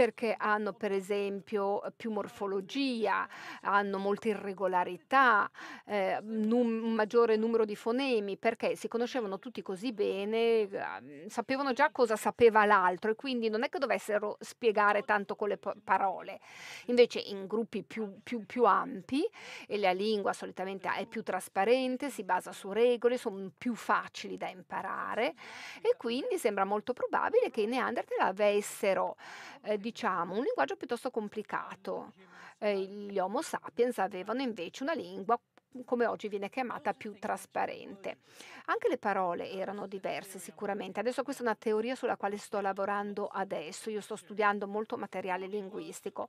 perché hanno per esempio più morfologia, hanno molte irregolarità, eh, un maggiore numero di fonemi, perché si conoscevano tutti così bene, eh, sapevano già cosa sapeva l'altro e quindi non è che dovessero spiegare tanto con le parole. Invece in gruppi più, più, più ampi e la lingua solitamente è più trasparente, si basa su regole, sono più facili da imparare e quindi sembra molto probabile che i Neanderthal avessero eh, diciamo, un linguaggio piuttosto complicato. Eh, gli Homo sapiens avevano invece una lingua mhmm, come oggi viene chiamata più trasparente. Anche le parole erano diverse sicuramente. Adesso questa è una teoria sulla quale sto lavorando adesso. Io sto studiando molto materiale linguistico.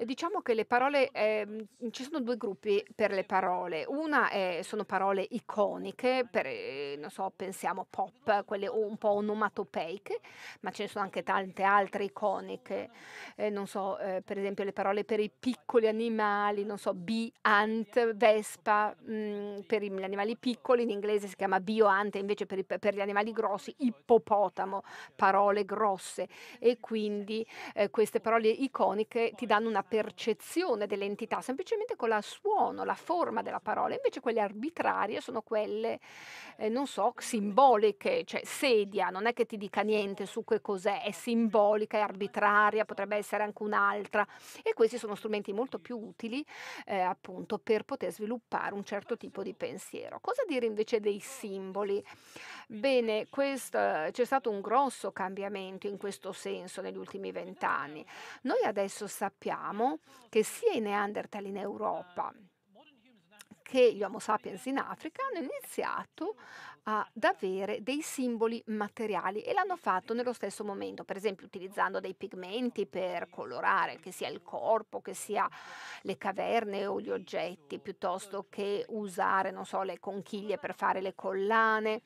Eh, diciamo che le parole, ehm, ci sono due gruppi per le parole. Una è- sono parole iconiche, per, eh, non so, pensiamo pop, quelle un po' onomatopeiche, ma ce ne sono anche tante altre iconiche. Eh, non so, eh, per esempio le parole per i piccoli animali, non so, bee ant, vespa, mm, per gli animali piccoli, in inglese si chiama biohunt, e invece per, i- per gli animali grossi, ippopotamo, parole grosse. E quindi eh, queste parole iconiche ti danno una percezione dell'entità, semplicemente con il suono, la forma della parola. Invece quelle arbitrarie sono quelle, eh, non so, simboliche, cioè sedia, non è che ti dica niente su che cos'è, è simbolica, è arbitraria, potrebbe essere anche un'altra. E questi sono strumenti molto più utili eh, appunto per poter sviluppare un certo tipo di pensiero. Cosa dire invece dei simboli? Bene, questo, c'è stato un grosso cambiamento in questo senso negli ultimi vent'anni. Noi adesso sappiamo sappiamo che sia i Neanderthal in Europa che gli Homo sapiens in Africa hanno iniziato ad avere dei simboli materiali e l'hanno fatto nello stesso momento, per esempio utilizzando dei pigmenti per colorare che sia il corpo, che sia le caverne o gli oggetti, piuttosto che usare, non so, le conchiglie per fare le collane.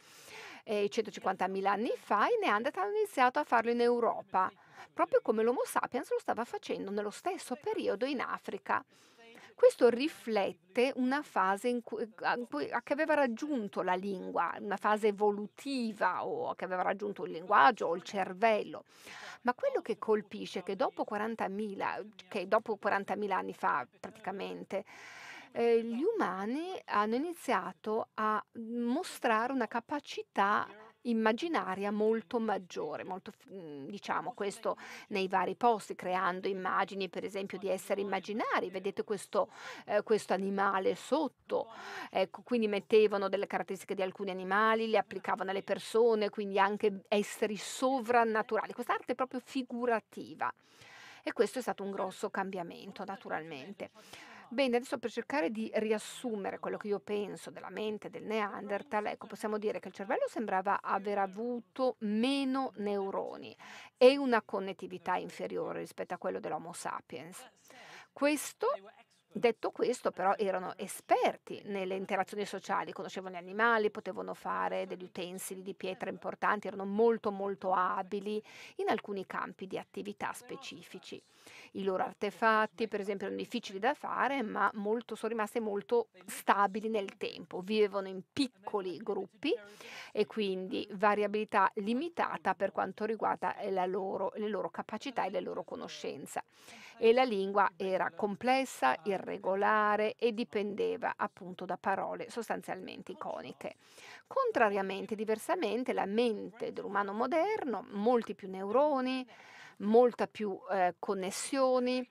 E eh, 150.000 anni fa i Neanderthal hanno iniziato a farlo in Europa proprio come l'Homo sapiens lo stava facendo nello stesso periodo in Africa. Questo riflette una fase cui, a, a che aveva raggiunto la lingua, una fase evolutiva o a che aveva raggiunto il linguaggio o il cervello. Ma quello che colpisce è che dopo 40.000, che dopo 40.000 anni fa praticamente, eh, gli umani hanno iniziato a mostrare una capacità immaginaria molto maggiore, molto, mhmm, diciamo questo nei vari posti, creando immagini per esempio di esseri immaginari, vedete questo, eh, questo animale sotto, ecco, quindi mettevano delle caratteristiche di alcuni animali, le applicavano alle persone, quindi anche esseri sovrannaturali, questa arte è proprio figurativa e questo è stato un grosso cambiamento naturalmente. Bene, adesso per cercare di riassumere quello che io penso della mente del Neanderthal, ecco, possiamo dire che il cervello sembrava aver avuto meno neuroni e una connettività inferiore rispetto a quello dell'Homo sapiens. Questo Detto questo, però, erano esperti nelle interazioni sociali, conoscevano gli animali, potevano fare degli utensili di pietra importanti, erano molto molto abili in alcuni campi di attività specifici. I loro artefatti, per esempio, erano difficili da fare, ma molto, sono rimaste molto stabili nel tempo. Vivevano in piccoli gruppi e quindi variabilità limitata per quanto riguarda eh, loro, le loro capacità e le loro conoscenze. E la lingua era complessa, irregolare e dipendeva appunto da parole sostanzialmente iconiche. Contrariamente, diversamente, la mente dell'umano moderno, molti più neuroni, molta più eh, connessioni,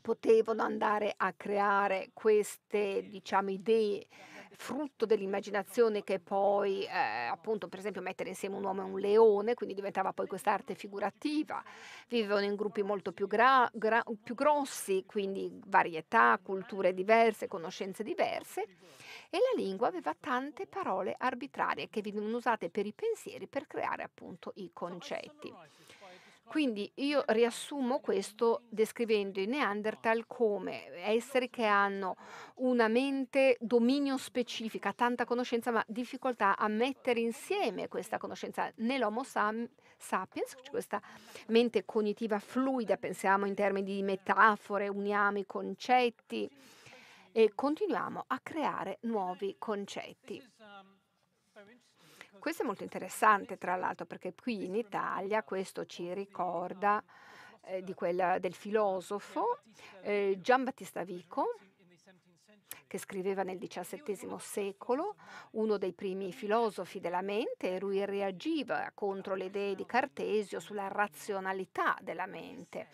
potevano andare a creare queste diciamo, idee frutto dell'immaginazione che poi eh, appunto per esempio mettere insieme un uomo e un leone quindi diventava poi quest'arte figurativa vivevano in gruppi molto più, gra- gra- più grossi quindi varietà culture diverse conoscenze diverse e la lingua aveva tante parole arbitrarie che venivano usate per i pensieri per creare appunto i concetti quindi io riassumo questo descrivendo i Neanderthal come esseri che hanno una mente dominio specifica, tanta conoscenza, ma difficoltà a mettere insieme questa conoscenza. Nell'Homo sapiens, cioè questa mente cognitiva fluida, pensiamo in termini di metafore, uniamo i concetti e continuiamo a creare nuovi concetti. Questo è molto interessante, tra l'altro, perché qui in Italia questo ci ricorda eh, di quella del filosofo eh, Giambattista Vico, che scriveva nel XVII secolo, uno dei primi filosofi della mente, e lui reagiva contro le idee di Cartesio sulla razionalità della mente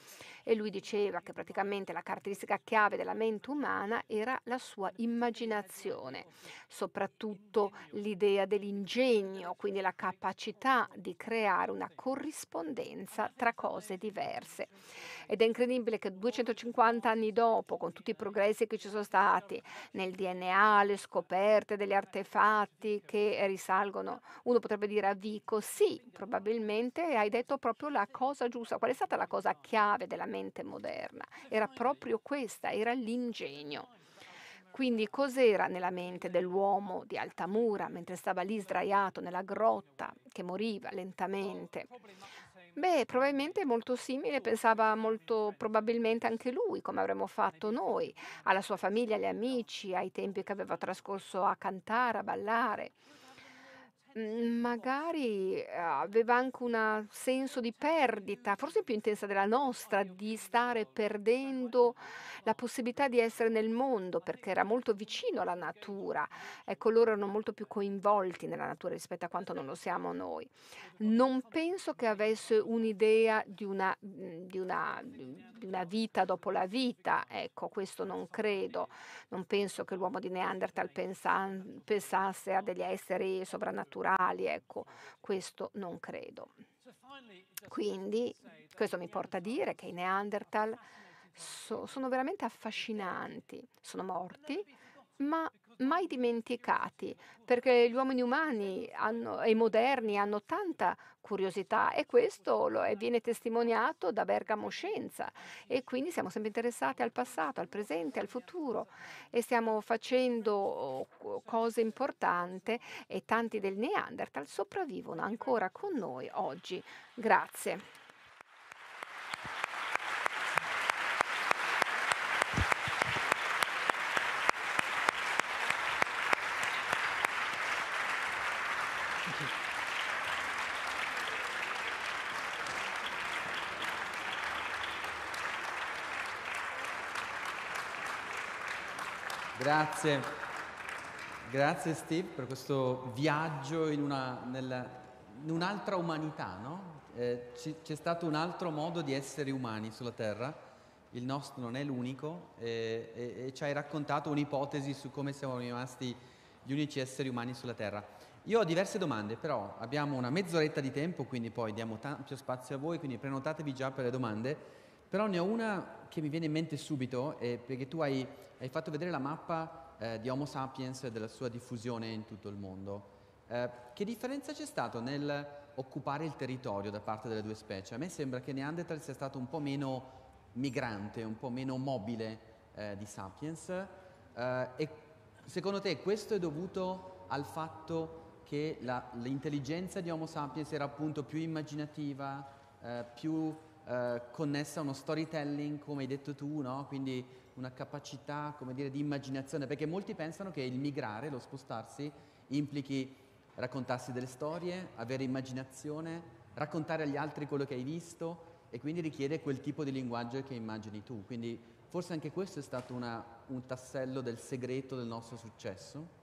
e lui diceva che praticamente la caratteristica chiave della mente umana era la sua immaginazione, soprattutto l'idea dell'ingegno, quindi la capacità di creare una corrispondenza tra cose diverse. Ed è incredibile che 250 anni dopo, con tutti i progressi che ci sono stati nel DNA, le scoperte degli artefatti che risalgono, uno potrebbe dire a Vico, sì, probabilmente hai detto proprio la cosa giusta. Qual è stata la cosa chiave della mente? veramente moderna. Era proprio questa, era l'ingegno. Quindi cos'era nella mente dell'uomo di Altamura mentre stava lì sdraiato nella grotta che moriva lentamente? Beh, probabilmente molto simile, pensava molto probabilmente anche lui, come avremmo fatto noi, alla sua famiglia, agli amici, ai tempi che aveva trascorso a cantare, a ballare. Mhmm, magari ehm, aveva anche un senso di perdita, forse più intensa della nostra, di stare perdendo la possibilità di essere nel mondo, perché era molto vicino alla natura. Ecco, loro erano molto più coinvolti nella natura rispetto a quanto non lo siamo noi. Non penso che avesse un'idea di una, mhmm, di una, di una vita dopo la vita, ecco, questo non credo. Non penso che l'uomo di Neanderthal pensasse a degli esseri sovrannaturali naturali, ecco, questo non credo. Quindi questo mi porta a dire che i Neanderthal so, sono veramente affascinanti, sono morti, ma mai dimenticati, perché gli uomini umani hanno, e i moderni hanno tanta curiosità e questo lo, e viene testimoniato da Bergamo Scienza e quindi siamo sempre interessati al passato, al presente, al futuro e stiamo facendo oh, cose importanti e tanti del Neanderthal sopravvivono ancora con noi oggi. Grazie. Grazie. Grazie Steve per questo viaggio in, una, nella, in un'altra umanità, no? eh, c- c'è stato un altro modo di essere umani sulla Terra, il nostro non è l'unico, eh, e, e ci hai raccontato un'ipotesi su come siamo rimasti gli unici esseri umani sulla Terra. Io ho diverse domande, però abbiamo una mezz'oretta di tempo, quindi poi diamo t- spazio a voi, quindi prenotatevi già per le domande. Però ne ho una che mi viene in mente subito, eh, perché tu hai, hai, fatto vedere la mappa eh, di Homo sapiens e della sua diffusione in tutto il mondo. Eh, che differenza c'è stata nel occupare il territorio da parte delle due specie? A me sembra che Neanderthal sia stato un po' meno migrante, un po' meno mobile eh, di Sapiens. Eh, e secondo te questo è dovuto al fatto che la, l'intelligenza di Homo sapiens era appunto più immaginativa, eh, più eh, connessa a uno storytelling, come hai detto tu, no? quindi una capacità dire, di immaginazione, perché molti pensano che il migrare, lo spostarsi, implichi raccontarsi delle storie, avere immaginazione, raccontare agli altri quello che hai visto e quindi richiede quel tipo di linguaggio che immagini tu. Quindi forse anche questo è stato una, un tassello del segreto del nostro successo.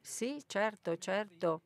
Sì, certo, certo.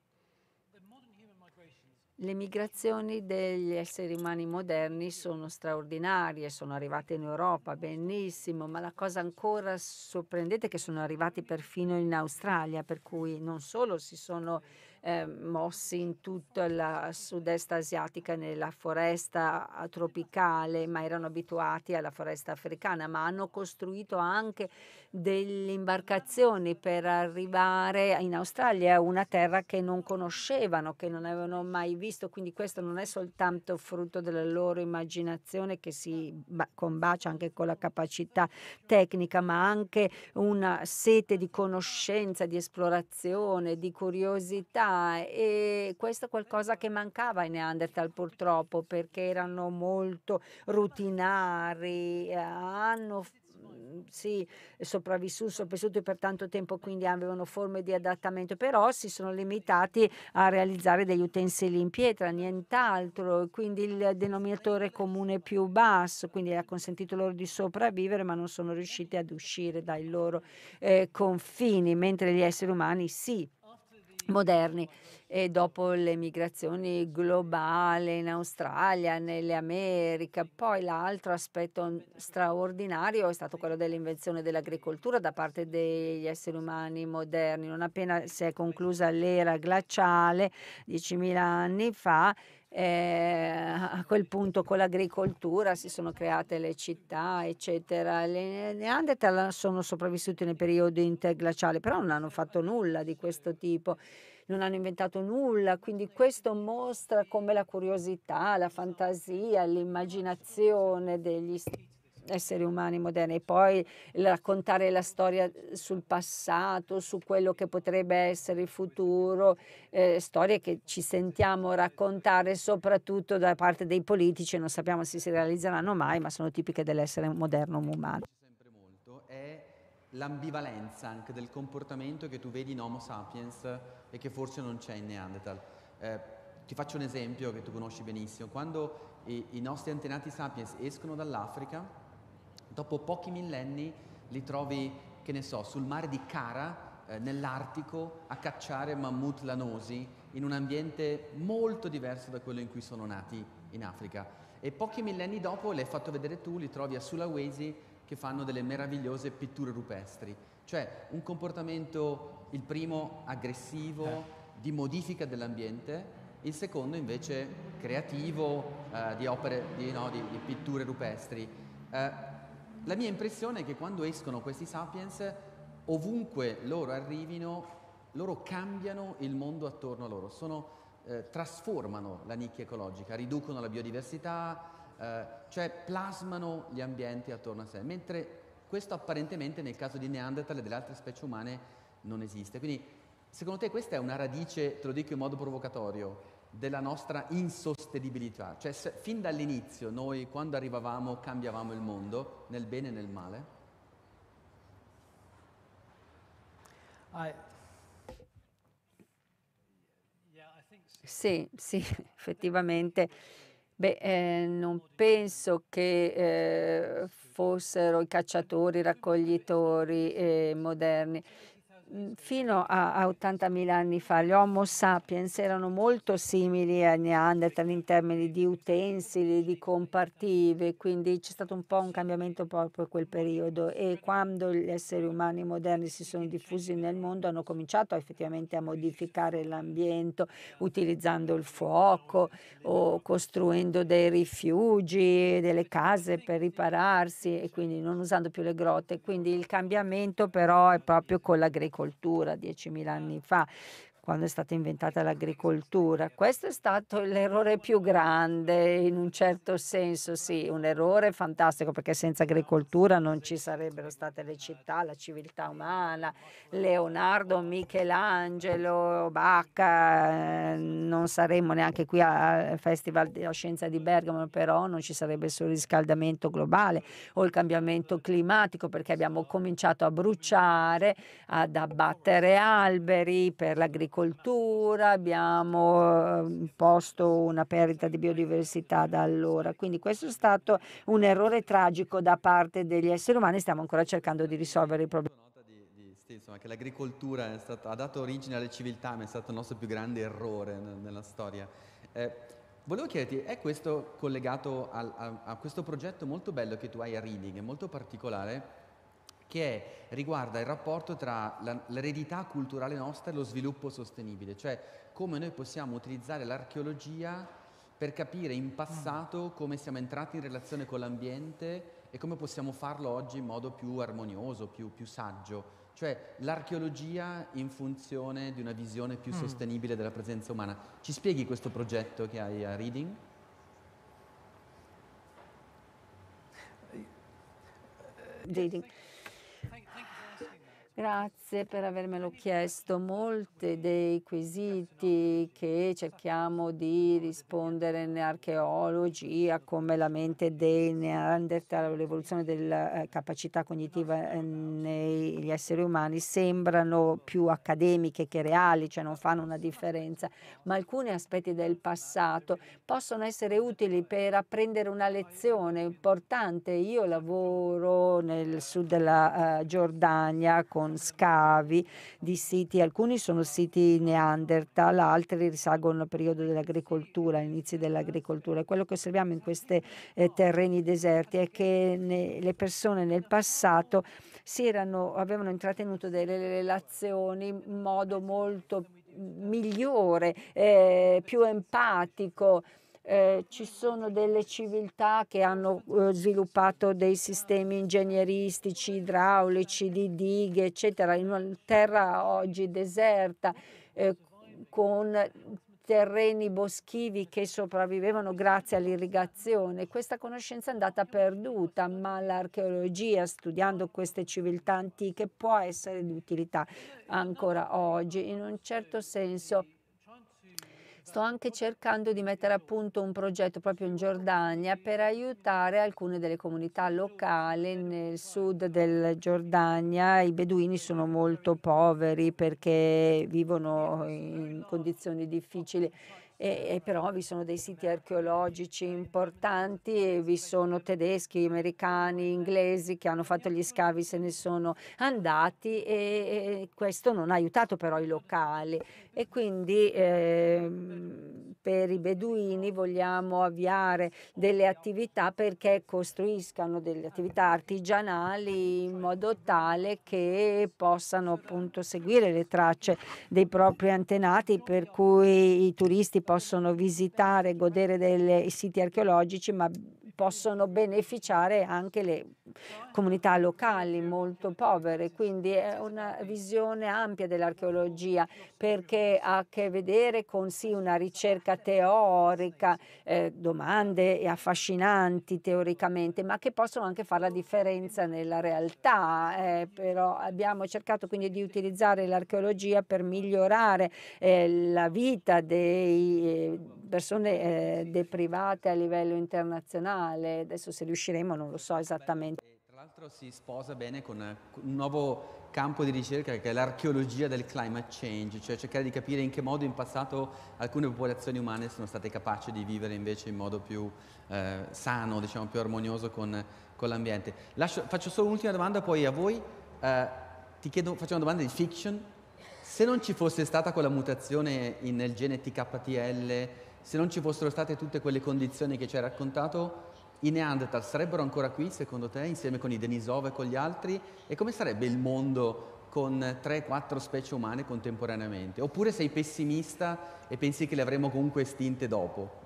Le migrazioni degli esseri umani moderni sono straordinarie, sono arrivate in Europa, benissimo, ma la cosa ancora sorprendente è che sono arrivati perfino in Australia, per cui non solo si sono eh, mossi in tutta la sud-est asiatica nella foresta tropicale, ma erano abituati alla foresta africana, ma hanno costruito anche delle imbarcazioni per arrivare in Australia, una terra che non conoscevano, che non avevano mai visto, quindi questo non è soltanto frutto della loro immaginazione che si combacia anche con la capacità tecnica, ma anche una sete di conoscenza, di esplorazione, di curiosità Ah, e questo è qualcosa che mancava ai Neanderthal purtroppo perché erano molto rutinari, eh, hanno mm, sì, sopravvissuti, sopravvissuti per tanto tempo, quindi avevano forme di adattamento, però si sono limitati a realizzare degli utensili in pietra, nient'altro, quindi il denominatore comune più basso, quindi ha consentito loro di sopravvivere, ma non sono riusciti ad uscire dai loro eh, confini, mentre gli esseri umani sì, moderni e dopo le migrazioni globali in Australia, nelle Americhe. Poi l'altro aspetto straordinario è stato quello dell'invenzione dell'agricoltura da parte degli esseri umani moderni. Non appena si è conclusa l'era glaciale, 10.000 anni fa, eh, a quel punto con l'agricoltura si sono create le città, eccetera. Le Neanderthal sono sopravvissuti nel periodo interglaciale, però non hanno fatto nulla di questo tipo, non hanno inventato nulla, quindi questo mostra come la curiosità, la fantasia, l'immaginazione degli stessi esseri umani moderni. E poi raccontare la storia eh, sul passato, su quello che potrebbe essere il futuro, eh, storie che ci sentiamo raccontare soprattutto da parte dei politici, non sappiamo se si realizzeranno mai, ma sono tipiche dell'essere moderno umano. È l'ambivalenza anche del comportamento che tu vedi in Homo sapiens e che forse non c'è in Neanderthal. Eh, ti faccio un esempio che tu conosci benissimo. Quando i, i nostri antenati sapiens escono dall'Africa, Dopo pochi millenni li trovi, che ne so, sul mare di Kara, eh, nell'Artico, a cacciare mammut lanosi in un ambiente molto diverso da quello in cui sono nati in Africa. E pochi millenni dopo, l'hai fatto vedere tu, li trovi a Sulawesi che fanno delle meravigliose pitture rupestri. Cioè un comportamento, il primo, aggressivo, eh. di modifica dell'ambiente, il secondo invece creativo, eh, di opere, di, no, di, di pitture rupestri. Eh, la mia impressione è che quando escono questi sapiens, ovunque loro arrivino, loro cambiano il mondo attorno a loro, Sono, eh, trasformano la nicchia ecologica, riducono la biodiversità, eh, cioè plasmano gli ambienti attorno a sé, mentre questo apparentemente nel caso di Neanderthal e delle altre specie umane non esiste. Quindi secondo te questa è una radice, te lo dico in modo provocatorio, della nostra insostenibilità. Cioè se, fin dall'inizio noi quando arrivavamo cambiavamo il mondo nel bene e nel male. Sì, sì, effettivamente. Beh, eh, non penso che eh, fossero i cacciatori, i raccoglitori eh, moderni. Mm, fino a, 80.000 anni fa gli Homo sapiens erano molto simili a Neanderthal in termini di utensili, di compartive, quindi c'è stato un po' un cambiamento proprio in quel periodo e quando gli esseri umani moderni si sono diffusi nel mondo hanno cominciato effettivamente a modificare l'ambiente utilizzando il fuoco o costruendo dei rifugi, delle case per ripararsi e quindi non usando più le grotte. Quindi il cambiamento però è proprio con l'agricoltura l'agricoltura 10.000 anni fa, quando è stata inventata l'agricoltura. Questo è stato l'errore più grande, in un certo senso sì, un errore fantastico perché senza agricoltura non ci sarebbero state le città, la civiltà umana, Leonardo, Michelangelo, Bacca, eh, non saremmo neanche qui al Festival della Scienza di Bergamo, però non ci sarebbe il riscaldamento globale o il cambiamento climatico perché abbiamo cominciato a bruciare, ad abbattere alberi per l'agricoltura l'agricoltura, abbiamo eh, imposto una perdita di biodiversità da allora. Quindi questo è stato un errore tragico da parte degli esseri umani, stiamo ancora cercando di risolvere il problema. Insomma, che l'agricoltura stato, ha dato origine alle civiltà, ma è stato il nostro più grande errore nella storia. Eh, Volevo chiederti, è questo collegato al, a, a, questo progetto molto bello che tu hai a Reading, è molto particolare, che riguarda il rapporto tra l'eredità culturale nostra e lo sviluppo sostenibile, cioè come noi possiamo utilizzare l'archeologia per capire in passato mm. come siamo entrati in relazione con l'ambiente e come possiamo farlo oggi in modo più armonioso, più, più saggio. Cioè l'archeologia in funzione di una visione più mm. sostenibile della presenza umana. Ci spieghi questo progetto che hai a Reading? Reading. Grazie grazie per avermelo chiesto. Molti dei quesiti che cerchiamo di rispondere in archeologia, come la mente dei Neanderthal, l'evoluzione della eh, capacità cognitiva eh, negli esseri umani, sembrano più accademiche che reali, cioè non fanno una differenza, ma alcuni aspetti del passato possono essere utili per apprendere una lezione importante. Io lavoro nel sud della uh, Giordania con Scar scavi di siti, alcuni sono siti neandertal, altri risalgono al periodo dell'agricoltura, all'inizio dell'agricoltura. quello che osserviamo in questi eh, terreni deserti è che ne, le persone nel passato erano, avevano intrattenuto delle relazioni in modo molto migliore, eh, più empatico. Eh, ci sono delle civiltà che hanno eh, sviluppato dei sistemi ingegneristici, idraulici, di dighe, eccetera, in una terra oggi deserta, eh, con terreni boschivi che sopravvivevano grazie all'irrigazione. Questa conoscenza è andata perduta, ma l'archeologia, studiando queste civiltà antiche, può essere di utilità ancora oggi. In un certo senso Sto anche cercando di mettere a punto un progetto proprio in Giordania per aiutare alcune delle comunità locali nel sud del Giordania. I beduini sono molto poveri perché vivono in condizioni difficili. E, e, però vi sono dei siti archeologici importanti e vi sono tedeschi, americani, inglesi che hanno fatto gli scavi, se ne sono andati e, e questo non ha aiutato però i locali e quindi eh, per i beduini vogliamo avviare delle attività perché costruiscano delle attività artigianali in modo tale che possano appunto seguire le tracce dei propri antenati per cui i turisti possono visitare, e godere dei siti archeologici ma possono beneficiare anche le comunità locali molto povere, quindi è una visione ampia dell'archeologia perché ha a che vedere con sì, una ricerca teorica, eh, domande affascinanti teoricamente, ma che possono anche fare la differenza nella realtà. Eh, però abbiamo cercato quindi di utilizzare l'archeologia per migliorare eh, la vita delle eh, persone eh, deprivate a livello internazionale. Adesso se riusciremo non lo so esattamente l'altro si sposa bene eh, con un nuovo campo di ricerca che è l'archeologia del climate change, cioè cercare di capire in che modo in passato alcune popolazioni umane sono state capaci di vivere invece in modo più eh, sano, diciamo più armonioso con, con l'ambiente. Lascio, faccio solo un'ultima domanda poi a voi, eh, ti chiedo, faccio una domanda di fiction. Se non ci fosse stata quella mutazione in, nel gene TKTL, se non ci fossero state tutte quelle condizioni che ci hai raccontato, i Neanderthal sarebbero ancora qui, secondo te, insieme con i Denisova e con gli altri? E come sarebbe il mondo con 3-4 specie umane contemporaneamente? Oppure sei pessimista e pensi che le avremo comunque estinte dopo?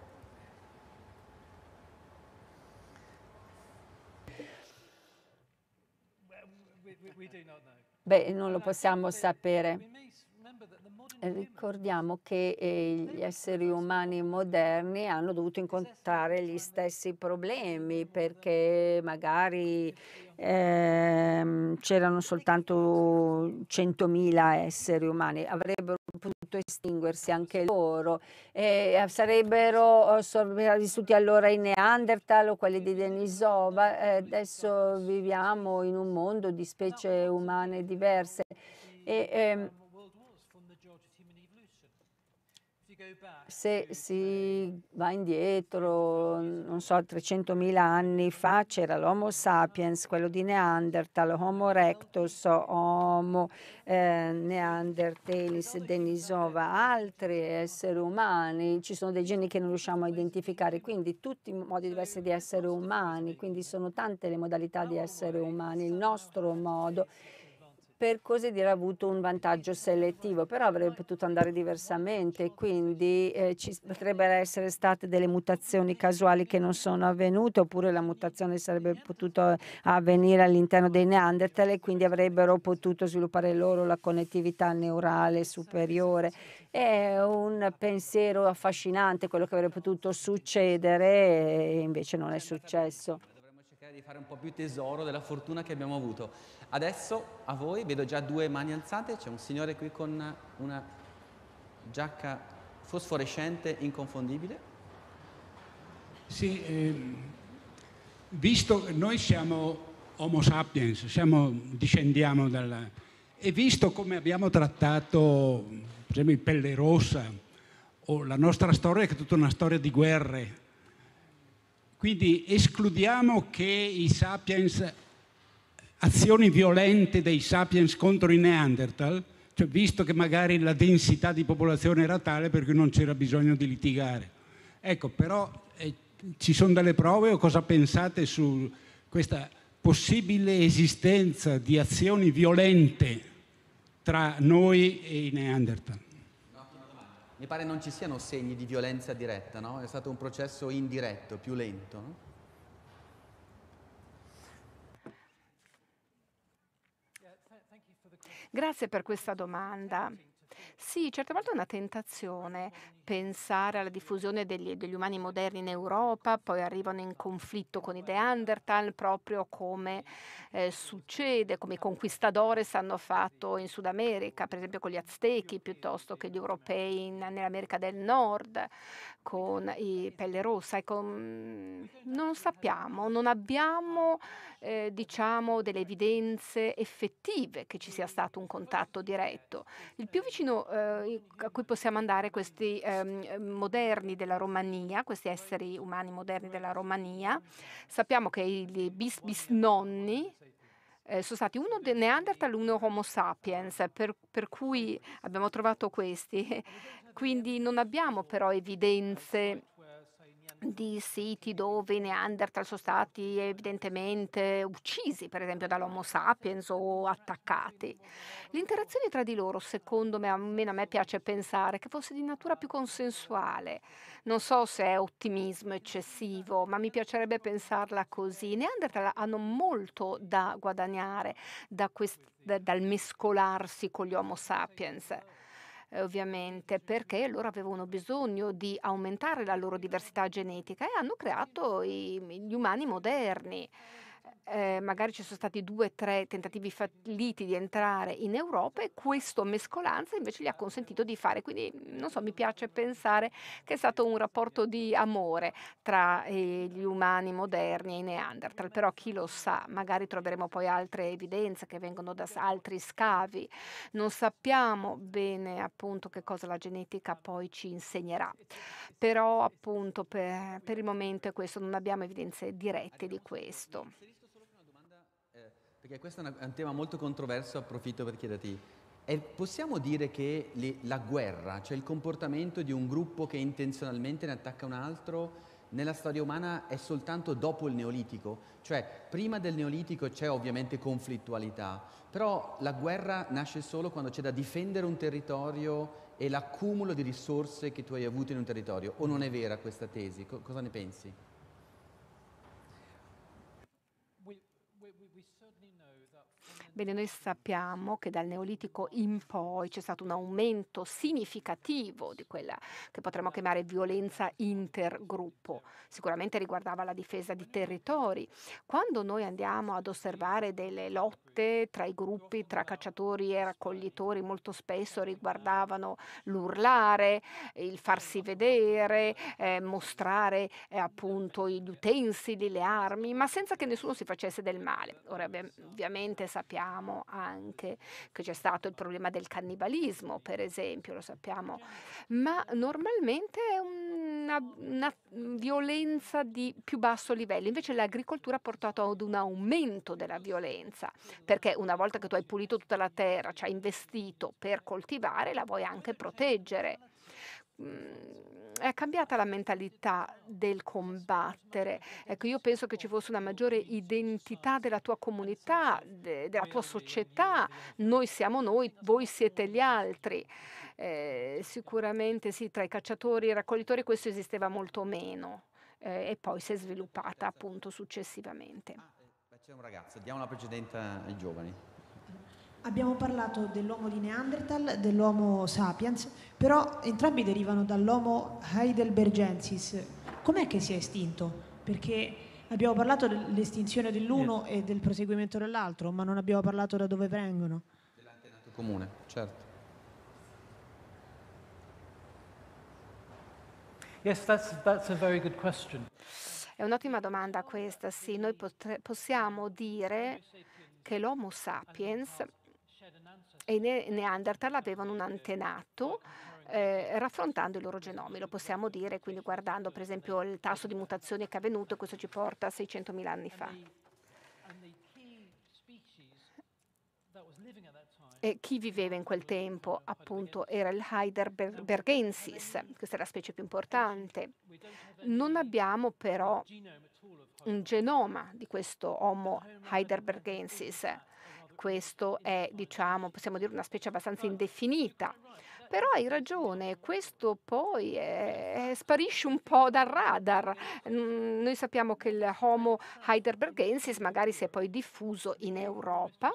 Beh, non lo possiamo sapere. Eh, ricordiamo che eh, gli esseri umani moderni hanno dovuto incontrare gli stessi problemi perché magari eh, c'erano soltanto 100.000 esseri umani, avrebbero potuto estinguersi anche loro, eh, sarebbero eh, sopravvissuti allora i Neanderthal o quelli di Denisova, adesso viviamo in un mondo di specie umane diverse. E, ehm, se si va indietro, non so, 300.000 anni fa c'era l'Homo sapiens, quello di Neanderthal, Homo rectus, Homo eh, Neanderthalis, Denisova, altri esseri umani, ci sono dei geni che non riusciamo a identificare, quindi tutti i modi diversi di essere umani, quindi sono tante le modalità di essere umani, il nostro modo per così dire ha avuto un vantaggio selettivo, però avrebbe potuto andare diversamente, quindi eh, ci potrebbero essere state delle mutazioni casuali che non sono avvenute, oppure la mutazione sarebbe potuta eh, avvenire all'interno dei Neanderthal e quindi avrebbero potuto sviluppare loro la connettività neurale superiore. È un pensiero affascinante quello che avrebbe potuto succedere e invece non è successo di fare un po' più tesoro della fortuna che abbiamo avuto. Adesso a voi vedo già due mani alzate, c'è un signore qui con una giacca fosforescente inconfondibile. Sì, eh, visto che noi siamo Homo sapiens, siamo, discendiamo dalla... e visto come abbiamo trattato, per esempio, il Pelle Rossa, o la nostra storia che è tutta una storia di guerre, quindi escludiamo che i sapiens, azioni violente dei sapiens contro i neanderthal, cioè visto che magari la densità di popolazione era tale per cui non c'era bisogno di litigare. Ecco, però eh, ci sono delle prove o cosa pensate su questa possibile esistenza di azioni violente tra noi e i Neanderthal? mi pare non ci siano segni di violenza diretta, no? È stato un processo indiretto, più lento. No? Grazie per questa domanda. Sì, certe volte è una tentazione pensare alla diffusione degli, degli, umani moderni in Europa, poi arrivano in conflitto con i Neanderthal, proprio come eh, succede, come i conquistadores hanno fatto in Sud America, per esempio con gli Aztechi, piuttosto che gli europei in, nell'America del Nord, con i Pelle Rossa. Con... Ecco, mm, non sappiamo, non abbiamo eh, diciamo, delle evidenze effettive che ci sia stato un contatto diretto. Il più vicino eh, a cui possiamo andare questi eh, Ehm, moderni della Romania, questi esseri umani moderni della Romania. Sappiamo che i bis bisnonni eh, sono stati uno de Neanderthal e uno Homo sapiens, per, per cui abbiamo trovato questi. Quindi non abbiamo però evidenze di siti dove i Neanderthal sono stati evidentemente uccisi, per esempio dall'Homo sapiens o attaccati. L'interazione tra di loro, secondo me, almeno a me piace pensare che fosse di natura più consensuale. Non so se è ottimismo eccessivo, ma mi piacerebbe pensarla così. I Neanderthal hanno molto da guadagnare da quest- dal mescolarsi con gli Homo sapiens. Eh, ovviamente, perché loro avevano bisogno di aumentare la loro diversità genetica e hanno creato i, gli umani moderni eh, magari ci sono stati due o tre tentativi falliti di entrare in Europa e questa mescolanza invece gli ha consentito di fare. Quindi, non so, mi piace pensare che è stato un rapporto di amore tra eh, gli umani moderni e i Neanderthal, però chi lo sa, magari troveremo poi altre evidenze che vengono da altri scavi. Non sappiamo bene appunto che cosa la genetica poi ci insegnerà, però appunto per, per il momento è questo, non abbiamo evidenze dirette di questo. Perché questo è un tema molto controverso, approfitto per chiederti. E possiamo dire che le, la guerra, cioè il comportamento di un gruppo che intenzionalmente ne attacca un altro, nella storia umana è soltanto dopo il Neolitico, cioè prima del Neolitico c'è ovviamente conflittualità, però la guerra nasce solo quando c'è da difendere un territorio e l'accumulo di risorse che tu hai avuto in un territorio, o non è vera questa tesi? Co- cosa ne pensi? Bene, noi sappiamo che dal Neolitico in poi c'è stato un aumento significativo di quella che potremmo chiamare violenza intergruppo. Sicuramente riguardava la difesa di territori. Quando noi andiamo ad osservare delle lotte, lotte tra i gruppi, tra cacciatori e raccoglitori, molto spesso riguardavano l'urlare, il farsi vedere, eh, mostrare eh, appunto gli utensili, le armi, ma senza che nessuno si facesse del male. Ora ovviamente sappiamo anche che c'è stato il problema del cannibalismo, per esempio, lo sappiamo, ma normalmente è una, una violenza di più basso livello, invece l'agricoltura ha portato ad un aumento della violenza perché una volta che tu hai pulito tutta la terra, ci hai investito per coltivare, la vuoi anche proteggere. Mhmm, è cambiata la mentalità del combattere. Ecco, io penso che ci fosse una maggiore identità della tua comunità, de della tua società. Noi siamo noi, voi siete gli altri. Eh, sicuramente sì, tra i cacciatori e i raccoglitori questo esisteva molto meno eh, e poi si è sviluppata appunto successivamente. C'è un ragazzo, diamo la precedenza ai giovani. Abbiamo parlato dell'uomo di Neanderthal, dell'uomo sapiens, però entrambi derivano dall'uomo Heidelbergensis. Com'è che si è estinto? Perché abbiamo parlato dell'estinzione dell'uno e del proseguimento dell'altro, ma non abbiamo parlato da dove vengono. Dell'antenato comune, certo. Yes, that's, that's a very good question. È un'ottima domanda questa, sì. Noi potre, possiamo dire che l'Homo sapiens e i Neanderthal avevano un antenato eh, raffrontando i loro genomi, lo possiamo dire, quindi guardando per esempio il tasso di mutazioni che è avvenuto, e questo ci porta a 600.000 anni fa. E chi viveva in quel tempo appunto era il Heidelbergensis, questa è la specie più importante. Non abbiamo però un genoma di questo Homo Heidelbergensis. Questo è, diciamo, possiamo dire una specie abbastanza indefinita. Però hai ragione, questo poi è, è, sparisce un po' dal radar. Mm, noi sappiamo che il Homo heidelbergensis magari si è poi diffuso in Europa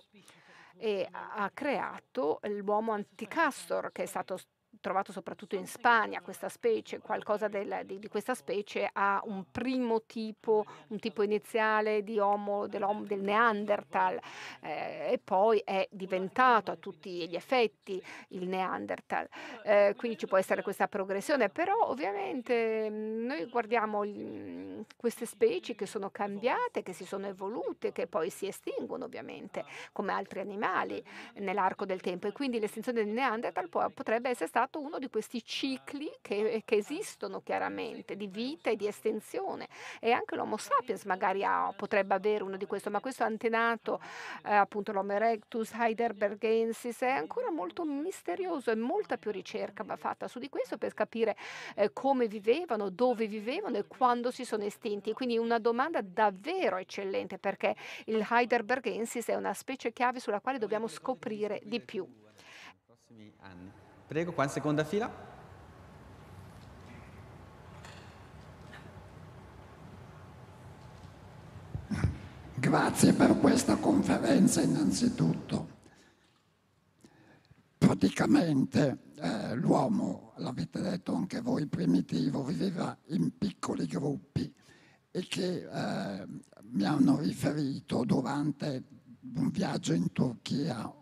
e ha creato l'uomo anticastor che è stato trovato soprattutto in Spagna questa specie, qualcosa del, di, di, questa specie ha un primo tipo, un tipo iniziale di Homo, del Neanderthal eh, e poi è diventato a tutti gli effetti il Neanderthal. Eh, quindi ci può essere questa progressione, però ovviamente mm, noi guardiamo gli, mm, queste specie che sono cambiate, che si sono evolute, che poi si estinguono ovviamente come altri animali nell'arco del tempo e quindi l'estinzione del Neanderthal può, potrebbe essere stata stato uno di questi cicli ah, che, ah, che ah, esistono chiaramente di vita e di estensione e anche l'Homo sapiens magari ha, potrebbe avere uno di questi, ma questo antenato eh, appunto l'Homo erectus heidelbergensis è ancora mm-hmm, molto mm-hmm, mm-hmm. misterioso e molta più ricerca va fatta su di questo per capire eh, come vivevano, dove vivevano e quando si sono estinti. Quindi una domanda davvero eccellente perché il heidelbergensis è una specie chiave sulla quale dobbiamo scoprire di più. anni. Prego, qua in seconda fila. Grazie per questa conferenza innanzitutto. Praticamente eh, l'uomo, l'avete detto anche voi, primitivo, viveva in piccoli gruppi e che eh, mi hanno riferito durante un viaggio in Turchia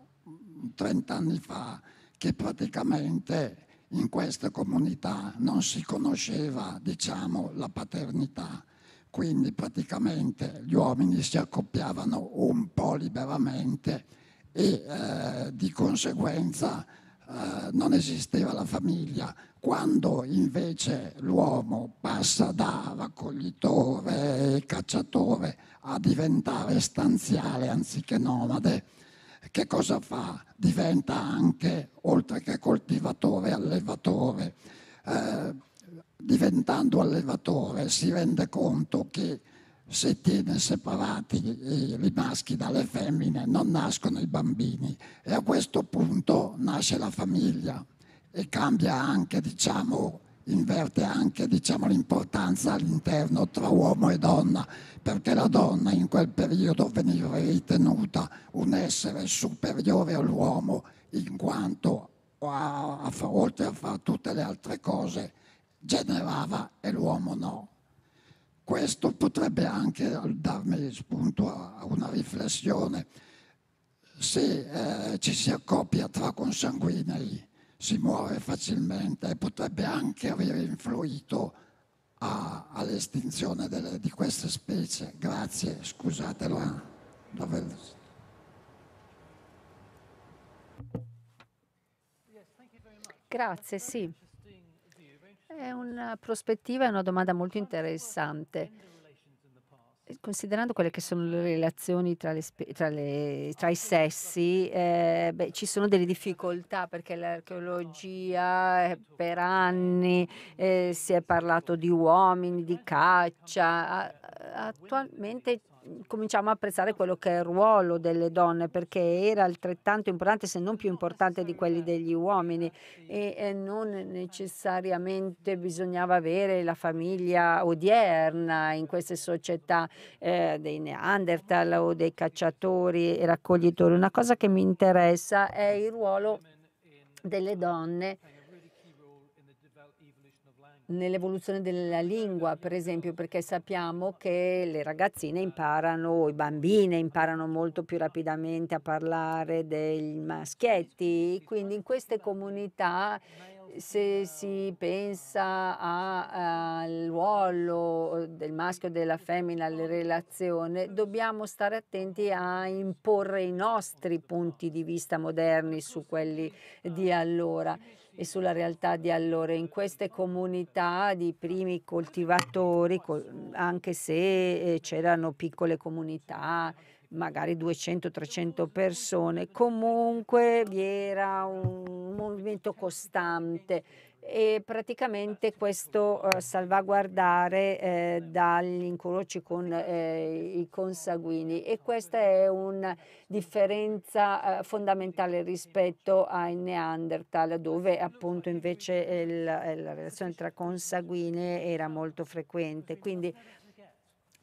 30 anni fa che praticamente in questa comunità non si conosceva, diciamo, la paternità. Quindi praticamente gli uomini si accoppiavano un po' liberamente e eh, di conseguenza eh, non esisteva la famiglia. Quando invece l'uomo passa da raccoglitore e cacciatore a diventare stanziale anziché nomade, che cosa fa? Diventa anche, oltre che coltivatore, allevatore. Eh, diventando allevatore si rende conto che se tiene separati i maschi dalle femmine non nascono i bambini e a questo punto nasce la famiglia e cambia anche diciamo, inverte anche diciamo, l'importanza all'interno tra uomo e donna, perché la donna in quel periodo veniva ritenuta un essere superiore all'uomo in quanto a, a, oltre a fare tutte le altre cose generava e l'uomo no. Questo potrebbe anche darmi spunto a una riflessione. Se eh, ci si accoppia tra consanguinei, si muove facilmente e potrebbe anche aver influito a, all'estinzione delle, di queste specie. Grazie, scusate la, eh, la Grazie, sì. È una prospettiva e una domanda molto interessante considerando quelle che sono le relazioni tra, le, tra, le, tra i sessi, eh, beh, ci sono delle difficoltà perché l'archeologia eh, per anni eh, si è parlato di uomini, di caccia. attualmente cominciamo a apprezzare quello che è il ruolo delle donne perché era altrettanto importante se non più importante di quelli degli uomini e, non necessariamente bisognava avere la famiglia odierna in queste società eh, dei Neanderthal o dei cacciatori e raccoglitori. Una cosa che mi interessa è il ruolo delle donne nell'evoluzione della lingua, per esempio, perché sappiamo che le ragazzine imparano, i bambini imparano molto più rapidamente a parlare dei maschietti, quindi in queste comunità se si pensa al ruolo del maschio e della femmina, alle relazioni, dobbiamo stare attenti a imporre i nostri punti di vista moderni su quelli di allora e sulla realtà di allora. In queste comunità di primi coltivatori, anche se eh, c'erano piccole comunità, magari 200-300 persone, comunque vi era un movimento costante e praticamente questo eh, salvaguardare eh, dagli incroci con eh, i consanguini e questa è una differenza eh, fondamentale rispetto ai Neanderthal dove appunto invece il, la relazione tra consanguine era molto frequente quindi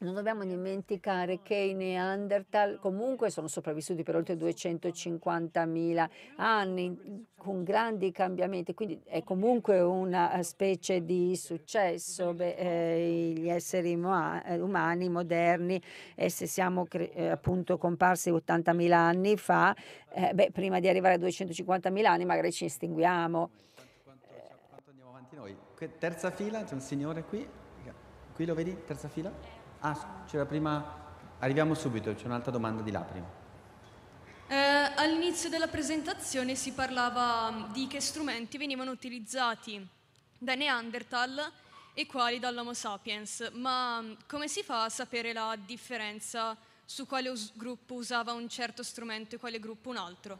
non dobbiamo dimenticare che i Neanderthal comunque sono sopravvissuti per oltre 250.000 anni con grandi cambiamenti, quindi è comunque una eh, specie di successo. Beh, eh, gli esseri eh, umani moderni, eh, se siamo eh, appunto comparsi 80.000 anni fa, eh, beh, prima di arrivare a 250.000 anni magari ci estinguiamo. quanto cioè, andiamo avanti noi? Terza fila, c'è un signore qui, qui lo vedi, terza fila? Ah, c'era prima... Arriviamo subito, c'è un'altra domanda di là prima. Eh, all'inizio della presentazione si parlava mm, di che strumenti venivano utilizzati da Neanderthal e quali dall'Homo sapiens, ma mm, come si fa a sapere la differenza su quale us- gruppo usava un certo strumento e quale gruppo un altro?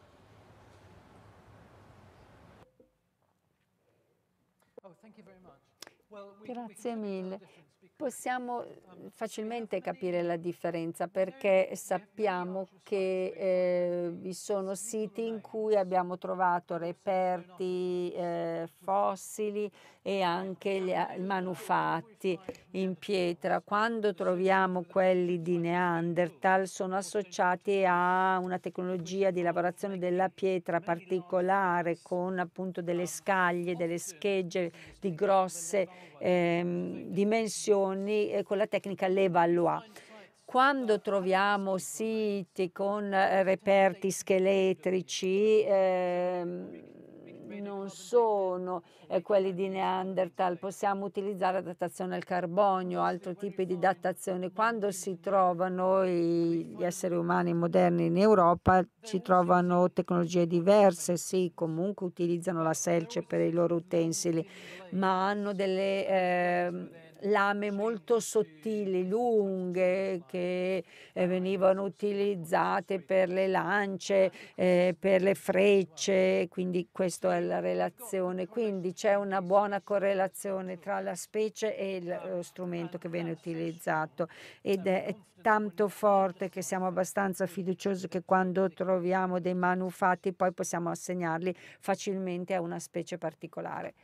Grazie mille possiamo eh, facilmente capire la differenza perché sappiamo che eh, vi sono siti in cui abbiamo trovato reperti eh, fossili e anche gli, manufatti in pietra. Quando troviamo quelli di Neanderthal sono associati a una tecnologia di lavorazione della pietra particolare con appunto delle scaglie, delle schegge di grosse eh, dimensioni soluzioni eh, con la tecnica Levallois. Quando troviamo siti con eh, reperti scheletrici, ehm, non sono eh, quelli di Neanderthal, possiamo utilizzare datazione al carbonio, altri tipi di datazione. Quando si trovano gli esseri umani moderni in Europa, ci trovano tecnologie diverse, sì, comunque utilizzano la selce per i loro utensili, ma hanno delle... Eh, lame molto sottili, lunghe, che eh, venivano utilizzate per le lance, eh, per le frecce, quindi questa è la relazione. Quindi c'è una buona correlazione tra la specie e lo eh, strumento che viene utilizzato ed è tanto forte che siamo abbastanza fiduciosi che quando troviamo dei manufatti poi possiamo assegnarli facilmente a una specie particolare.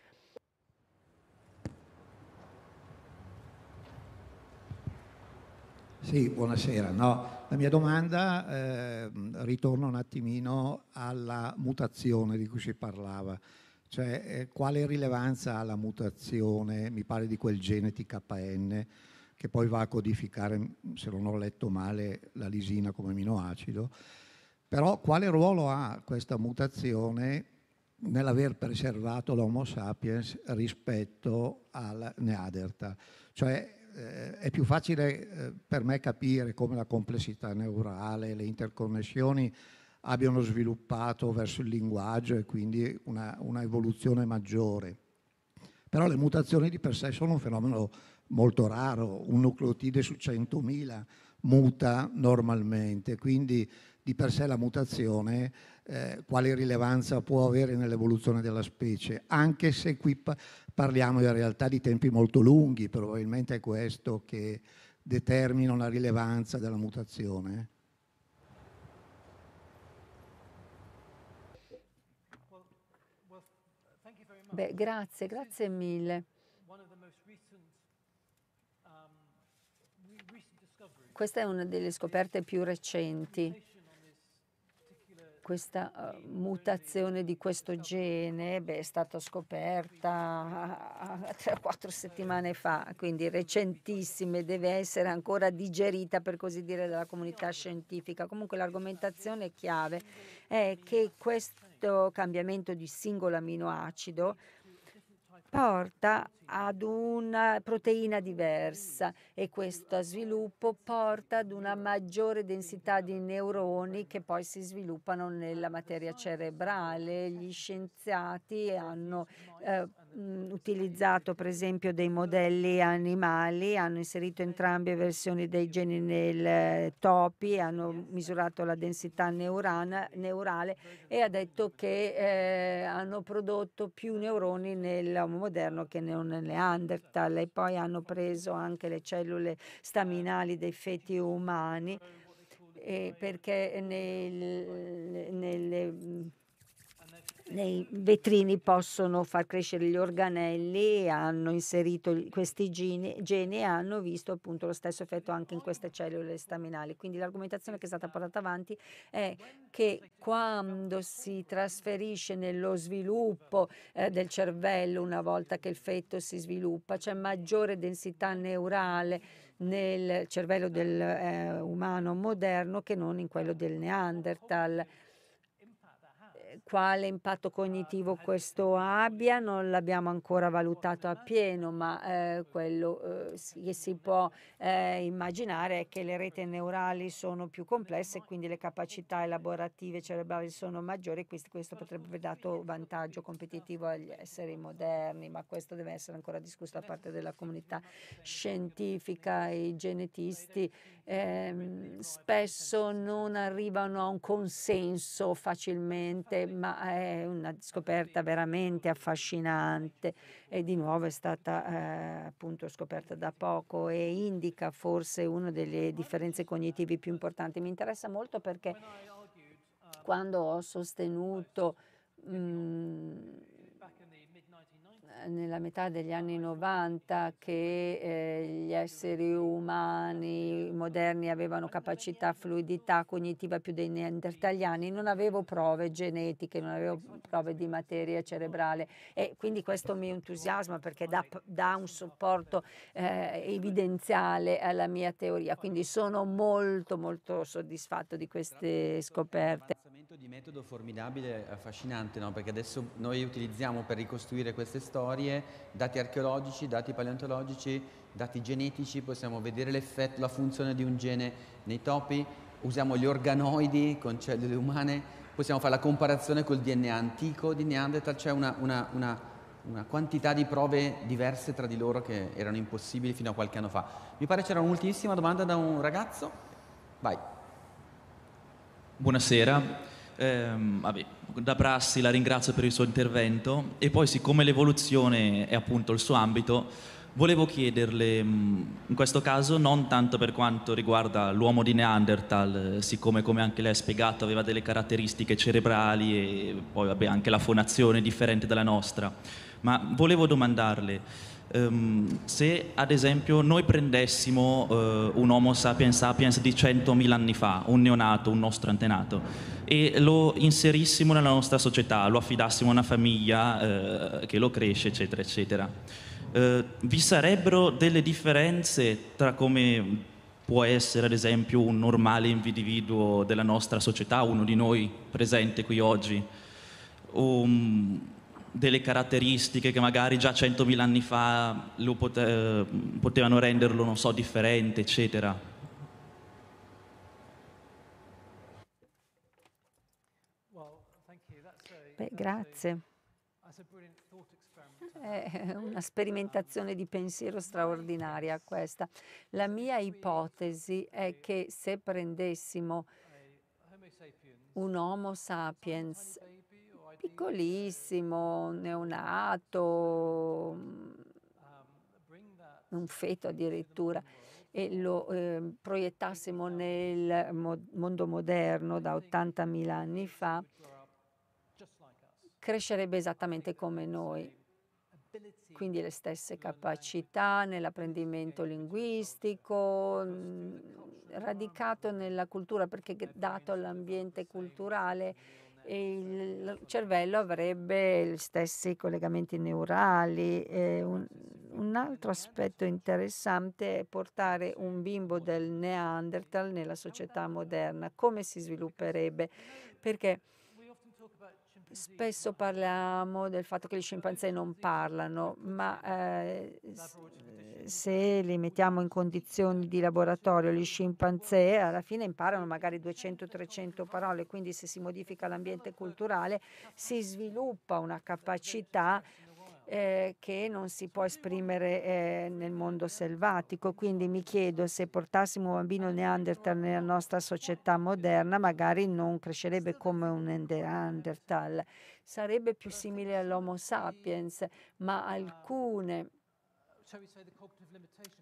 Sì, buonasera. No, la mia domanda eh, ritorna un attimino alla mutazione di cui si parlava. Cioè, eh, quale rilevanza ha la mutazione, mi pare, di quel gene TKN che poi va a codificare, se non ho letto male, la lisina come aminoacido. Però quale ruolo ha questa mutazione nell'aver preservato l'Homo sapiens rispetto al Neanderthal? Cioè, eh, è più facile eh, per me capire come la complessità neurale, le interconnessioni abbiano sviluppato verso il linguaggio e quindi una, una evoluzione maggiore. Però le mutazioni di per sé sono un fenomeno molto raro, un nucleotide su 100.000 muta normalmente, quindi di per sé la mutazione eh, quale rilevanza può avere nell'evoluzione della specie, anche se qui parliamo in realtà di tempi molto lunghi, probabilmente è questo che determina la rilevanza della mutazione. Beh, grazie, grazie mille. Questa è una delle scoperte più recenti questa uh, mutazione di questo gene beh, è stata scoperta 3-4 ah, ah, settimane fa, quindi recentissime, deve essere ancora digerita per così dire dalla comunità scientifica. Comunque l'argomentazione chiave è che questo cambiamento di singolo aminoacido porta ad una proteina diversa e questo sviluppo porta ad una maggiore densità di neuroni che poi si sviluppano nella materia cerebrale. Gli scienziati hanno eh, utilizzato per esempio dei modelli animali, hanno inserito entrambe le versioni dei geni nel eh, topi, hanno misurato la densità neurana, neurale e ha detto che eh, hanno prodotto più neuroni nell'uomo moderno che nel il Neanderthal e poi hanno preso anche le cellule staminali dei feti umani eh, perché nel, nelle nei vetrini possono far crescere gli organelli, hanno inserito questi geni, geni e hanno visto appunto lo stesso effetto anche in queste cellule staminali. Quindi l'argomentazione che è stata portata avanti è che quando si trasferisce nello sviluppo eh, del cervello, una volta che il feto si sviluppa, c'è maggiore densità neurale nel cervello del eh, umano moderno che non in quello del Neanderthal quale impatto cognitivo questo abbia non l'abbiamo ancora valutato appieno, ma eh, quello eh, che si può eh, immaginare è che le reti neurali sono più complesse, quindi le capacità elaborative cerebrali sono maggiori questo, questo potrebbe aver dato vantaggio competitivo agli esseri moderni, ma questo deve essere ancora discusso da parte della comunità scientifica, i genetisti ehm, spesso non arrivano a un consenso facilmente, ma è una scoperta veramente affascinante e di nuovo è stata eh, appunto scoperta da poco e indica forse una delle differenze cognitive più importanti. Mi interessa molto perché quando ho sostenuto... Mh, mhmm, nella metà degli anni 90 che eh, gli esseri umani moderni avevano capacità, fluidità cognitiva più dei neandertaliani, non avevo prove genetiche, non avevo prove di materia cerebrale e quindi questo mi entusiasma perché dà, dà un supporto eh, evidenziale alla mia teoria, quindi sono molto molto soddisfatto di queste scoperte cambiamento di metodo formidabile, e affascinante, no? perché adesso noi utilizziamo per ricostruire queste storie dati archeologici, dati paleontologici, dati genetici, possiamo vedere l'effetto, la funzione di un gene nei topi, usiamo gli organoidi con cellule umane, possiamo fare la comparazione col DNA antico di Neanderthal, c'è una, una, una, una quantità di prove diverse tra di loro che erano impossibili fino a qualche anno fa. Mi pare c'era un'ultimissima domanda da un ragazzo. Vai. Buonasera, Ehm, vabbè, da Prassi la ringrazio per il suo intervento e poi siccome l'evoluzione è appunto il suo ambito, volevo chiederle, mm, in questo caso non tanto per quanto riguarda l'uomo di Neanderthal, siccome come anche lei ha spiegato aveva delle caratteristiche cerebrali e poi vabbè, anche la fonazione è differente dalla nostra, ma volevo domandarle Um, se ad esempio noi prendessimo uh, un Homo sapiens sapiens di 100.000 anni fa, un neonato, un nostro antenato, e lo inserissimo nella nostra società, lo affidassimo a una famiglia uh, che lo cresce, eccetera, eccetera, uh, vi sarebbero delle differenze tra come può essere ad esempio un normale individuo della nostra società, uno di noi presente qui oggi? Um, delle caratteristiche che magari già 100.000 anni fa lo pote- eh, potevano renderlo, non so, differente, eccetera. Beh, grazie. È una sperimentazione di pensiero straordinaria questa. La mia ipotesi è che se prendessimo un Homo sapiens piccolissimo, neonato, un feto addirittura, e lo eh, proiettassimo nel mo mondo moderno da 80.000 anni fa, crescerebbe esattamente come noi. Quindi le stesse capacità nell'apprendimento linguistico, radicato nella cultura, perché dato l'ambiente culturale, il cervello avrebbe gli stessi collegamenti neurali. Eh, un, un, altro aspetto interessante è portare un bimbo del Neanderthal nella società moderna. Come si svilupperebbe? Perché Spesso parliamo del fatto che gli scimpanzé non parlano, ma eh, se li mettiamo in condizioni di laboratorio, gli scimpanzé alla fine imparano magari 200-300 parole, quindi se si modifica l'ambiente culturale si sviluppa una capacità eh, che non si può esprimere eh, nel mondo selvatico. Quindi mi chiedo se portassimo un bambino neanderthal nella nostra società moderna, magari non crescerebbe come un neanderthal, sarebbe più simile all'Homo sapiens, ma alcune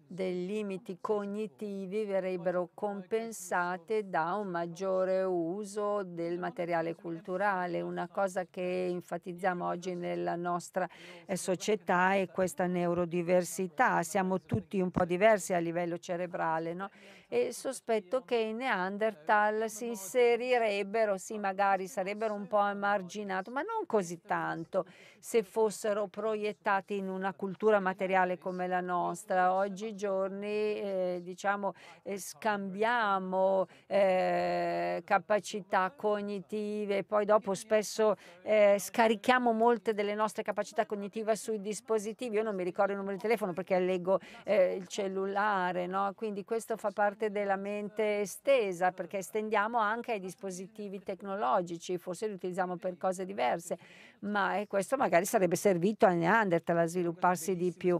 dei limiti cognitivi verrebbero compensate da un maggiore uso del materiale culturale, una cosa che enfatizziamo oggi nella nostra eh, società è questa neurodiversità, siamo tutti un po' diversi a livello cerebrale, no? e sospetto che i Neanderthal si inserirebbero, sì magari sarebbero un po' emarginati, ma non così tanto se fossero proiettati in una cultura materiale come la nostra. Oggigiorno eh, diciamo, eh, scambiamo eh, capacità cognitive, poi dopo spesso eh, scarichiamo molte delle nostre capacità cognitive sui dispositivi. Io non mi ricordo il numero di telefono perché leggo eh, il cellulare, no? quindi questo fa parte parte della mente estesa, perché estendiamo anche ai dispositivi tecnologici, forse li utilizziamo per cose diverse, ma eh, questo magari sarebbe servito a Neanderthal a svilupparsi di più.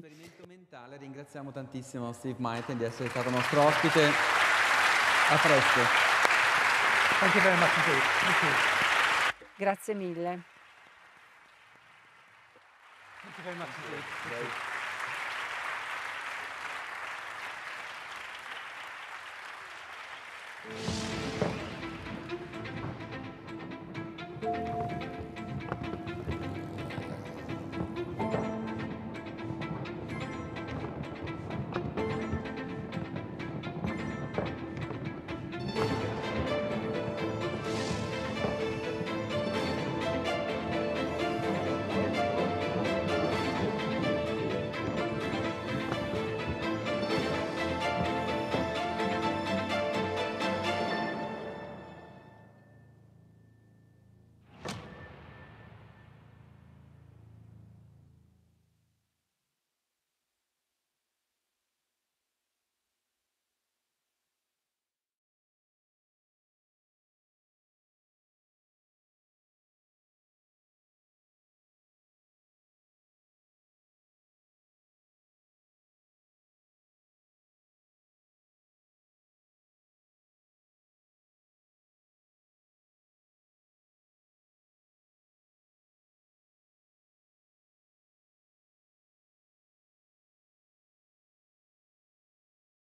Ringraziamo tantissimo Steve Maiten di essere stato nostro ospite. A presto. Thank you very much indeed. Grazie mille. Thank you very much indeed. Thank you.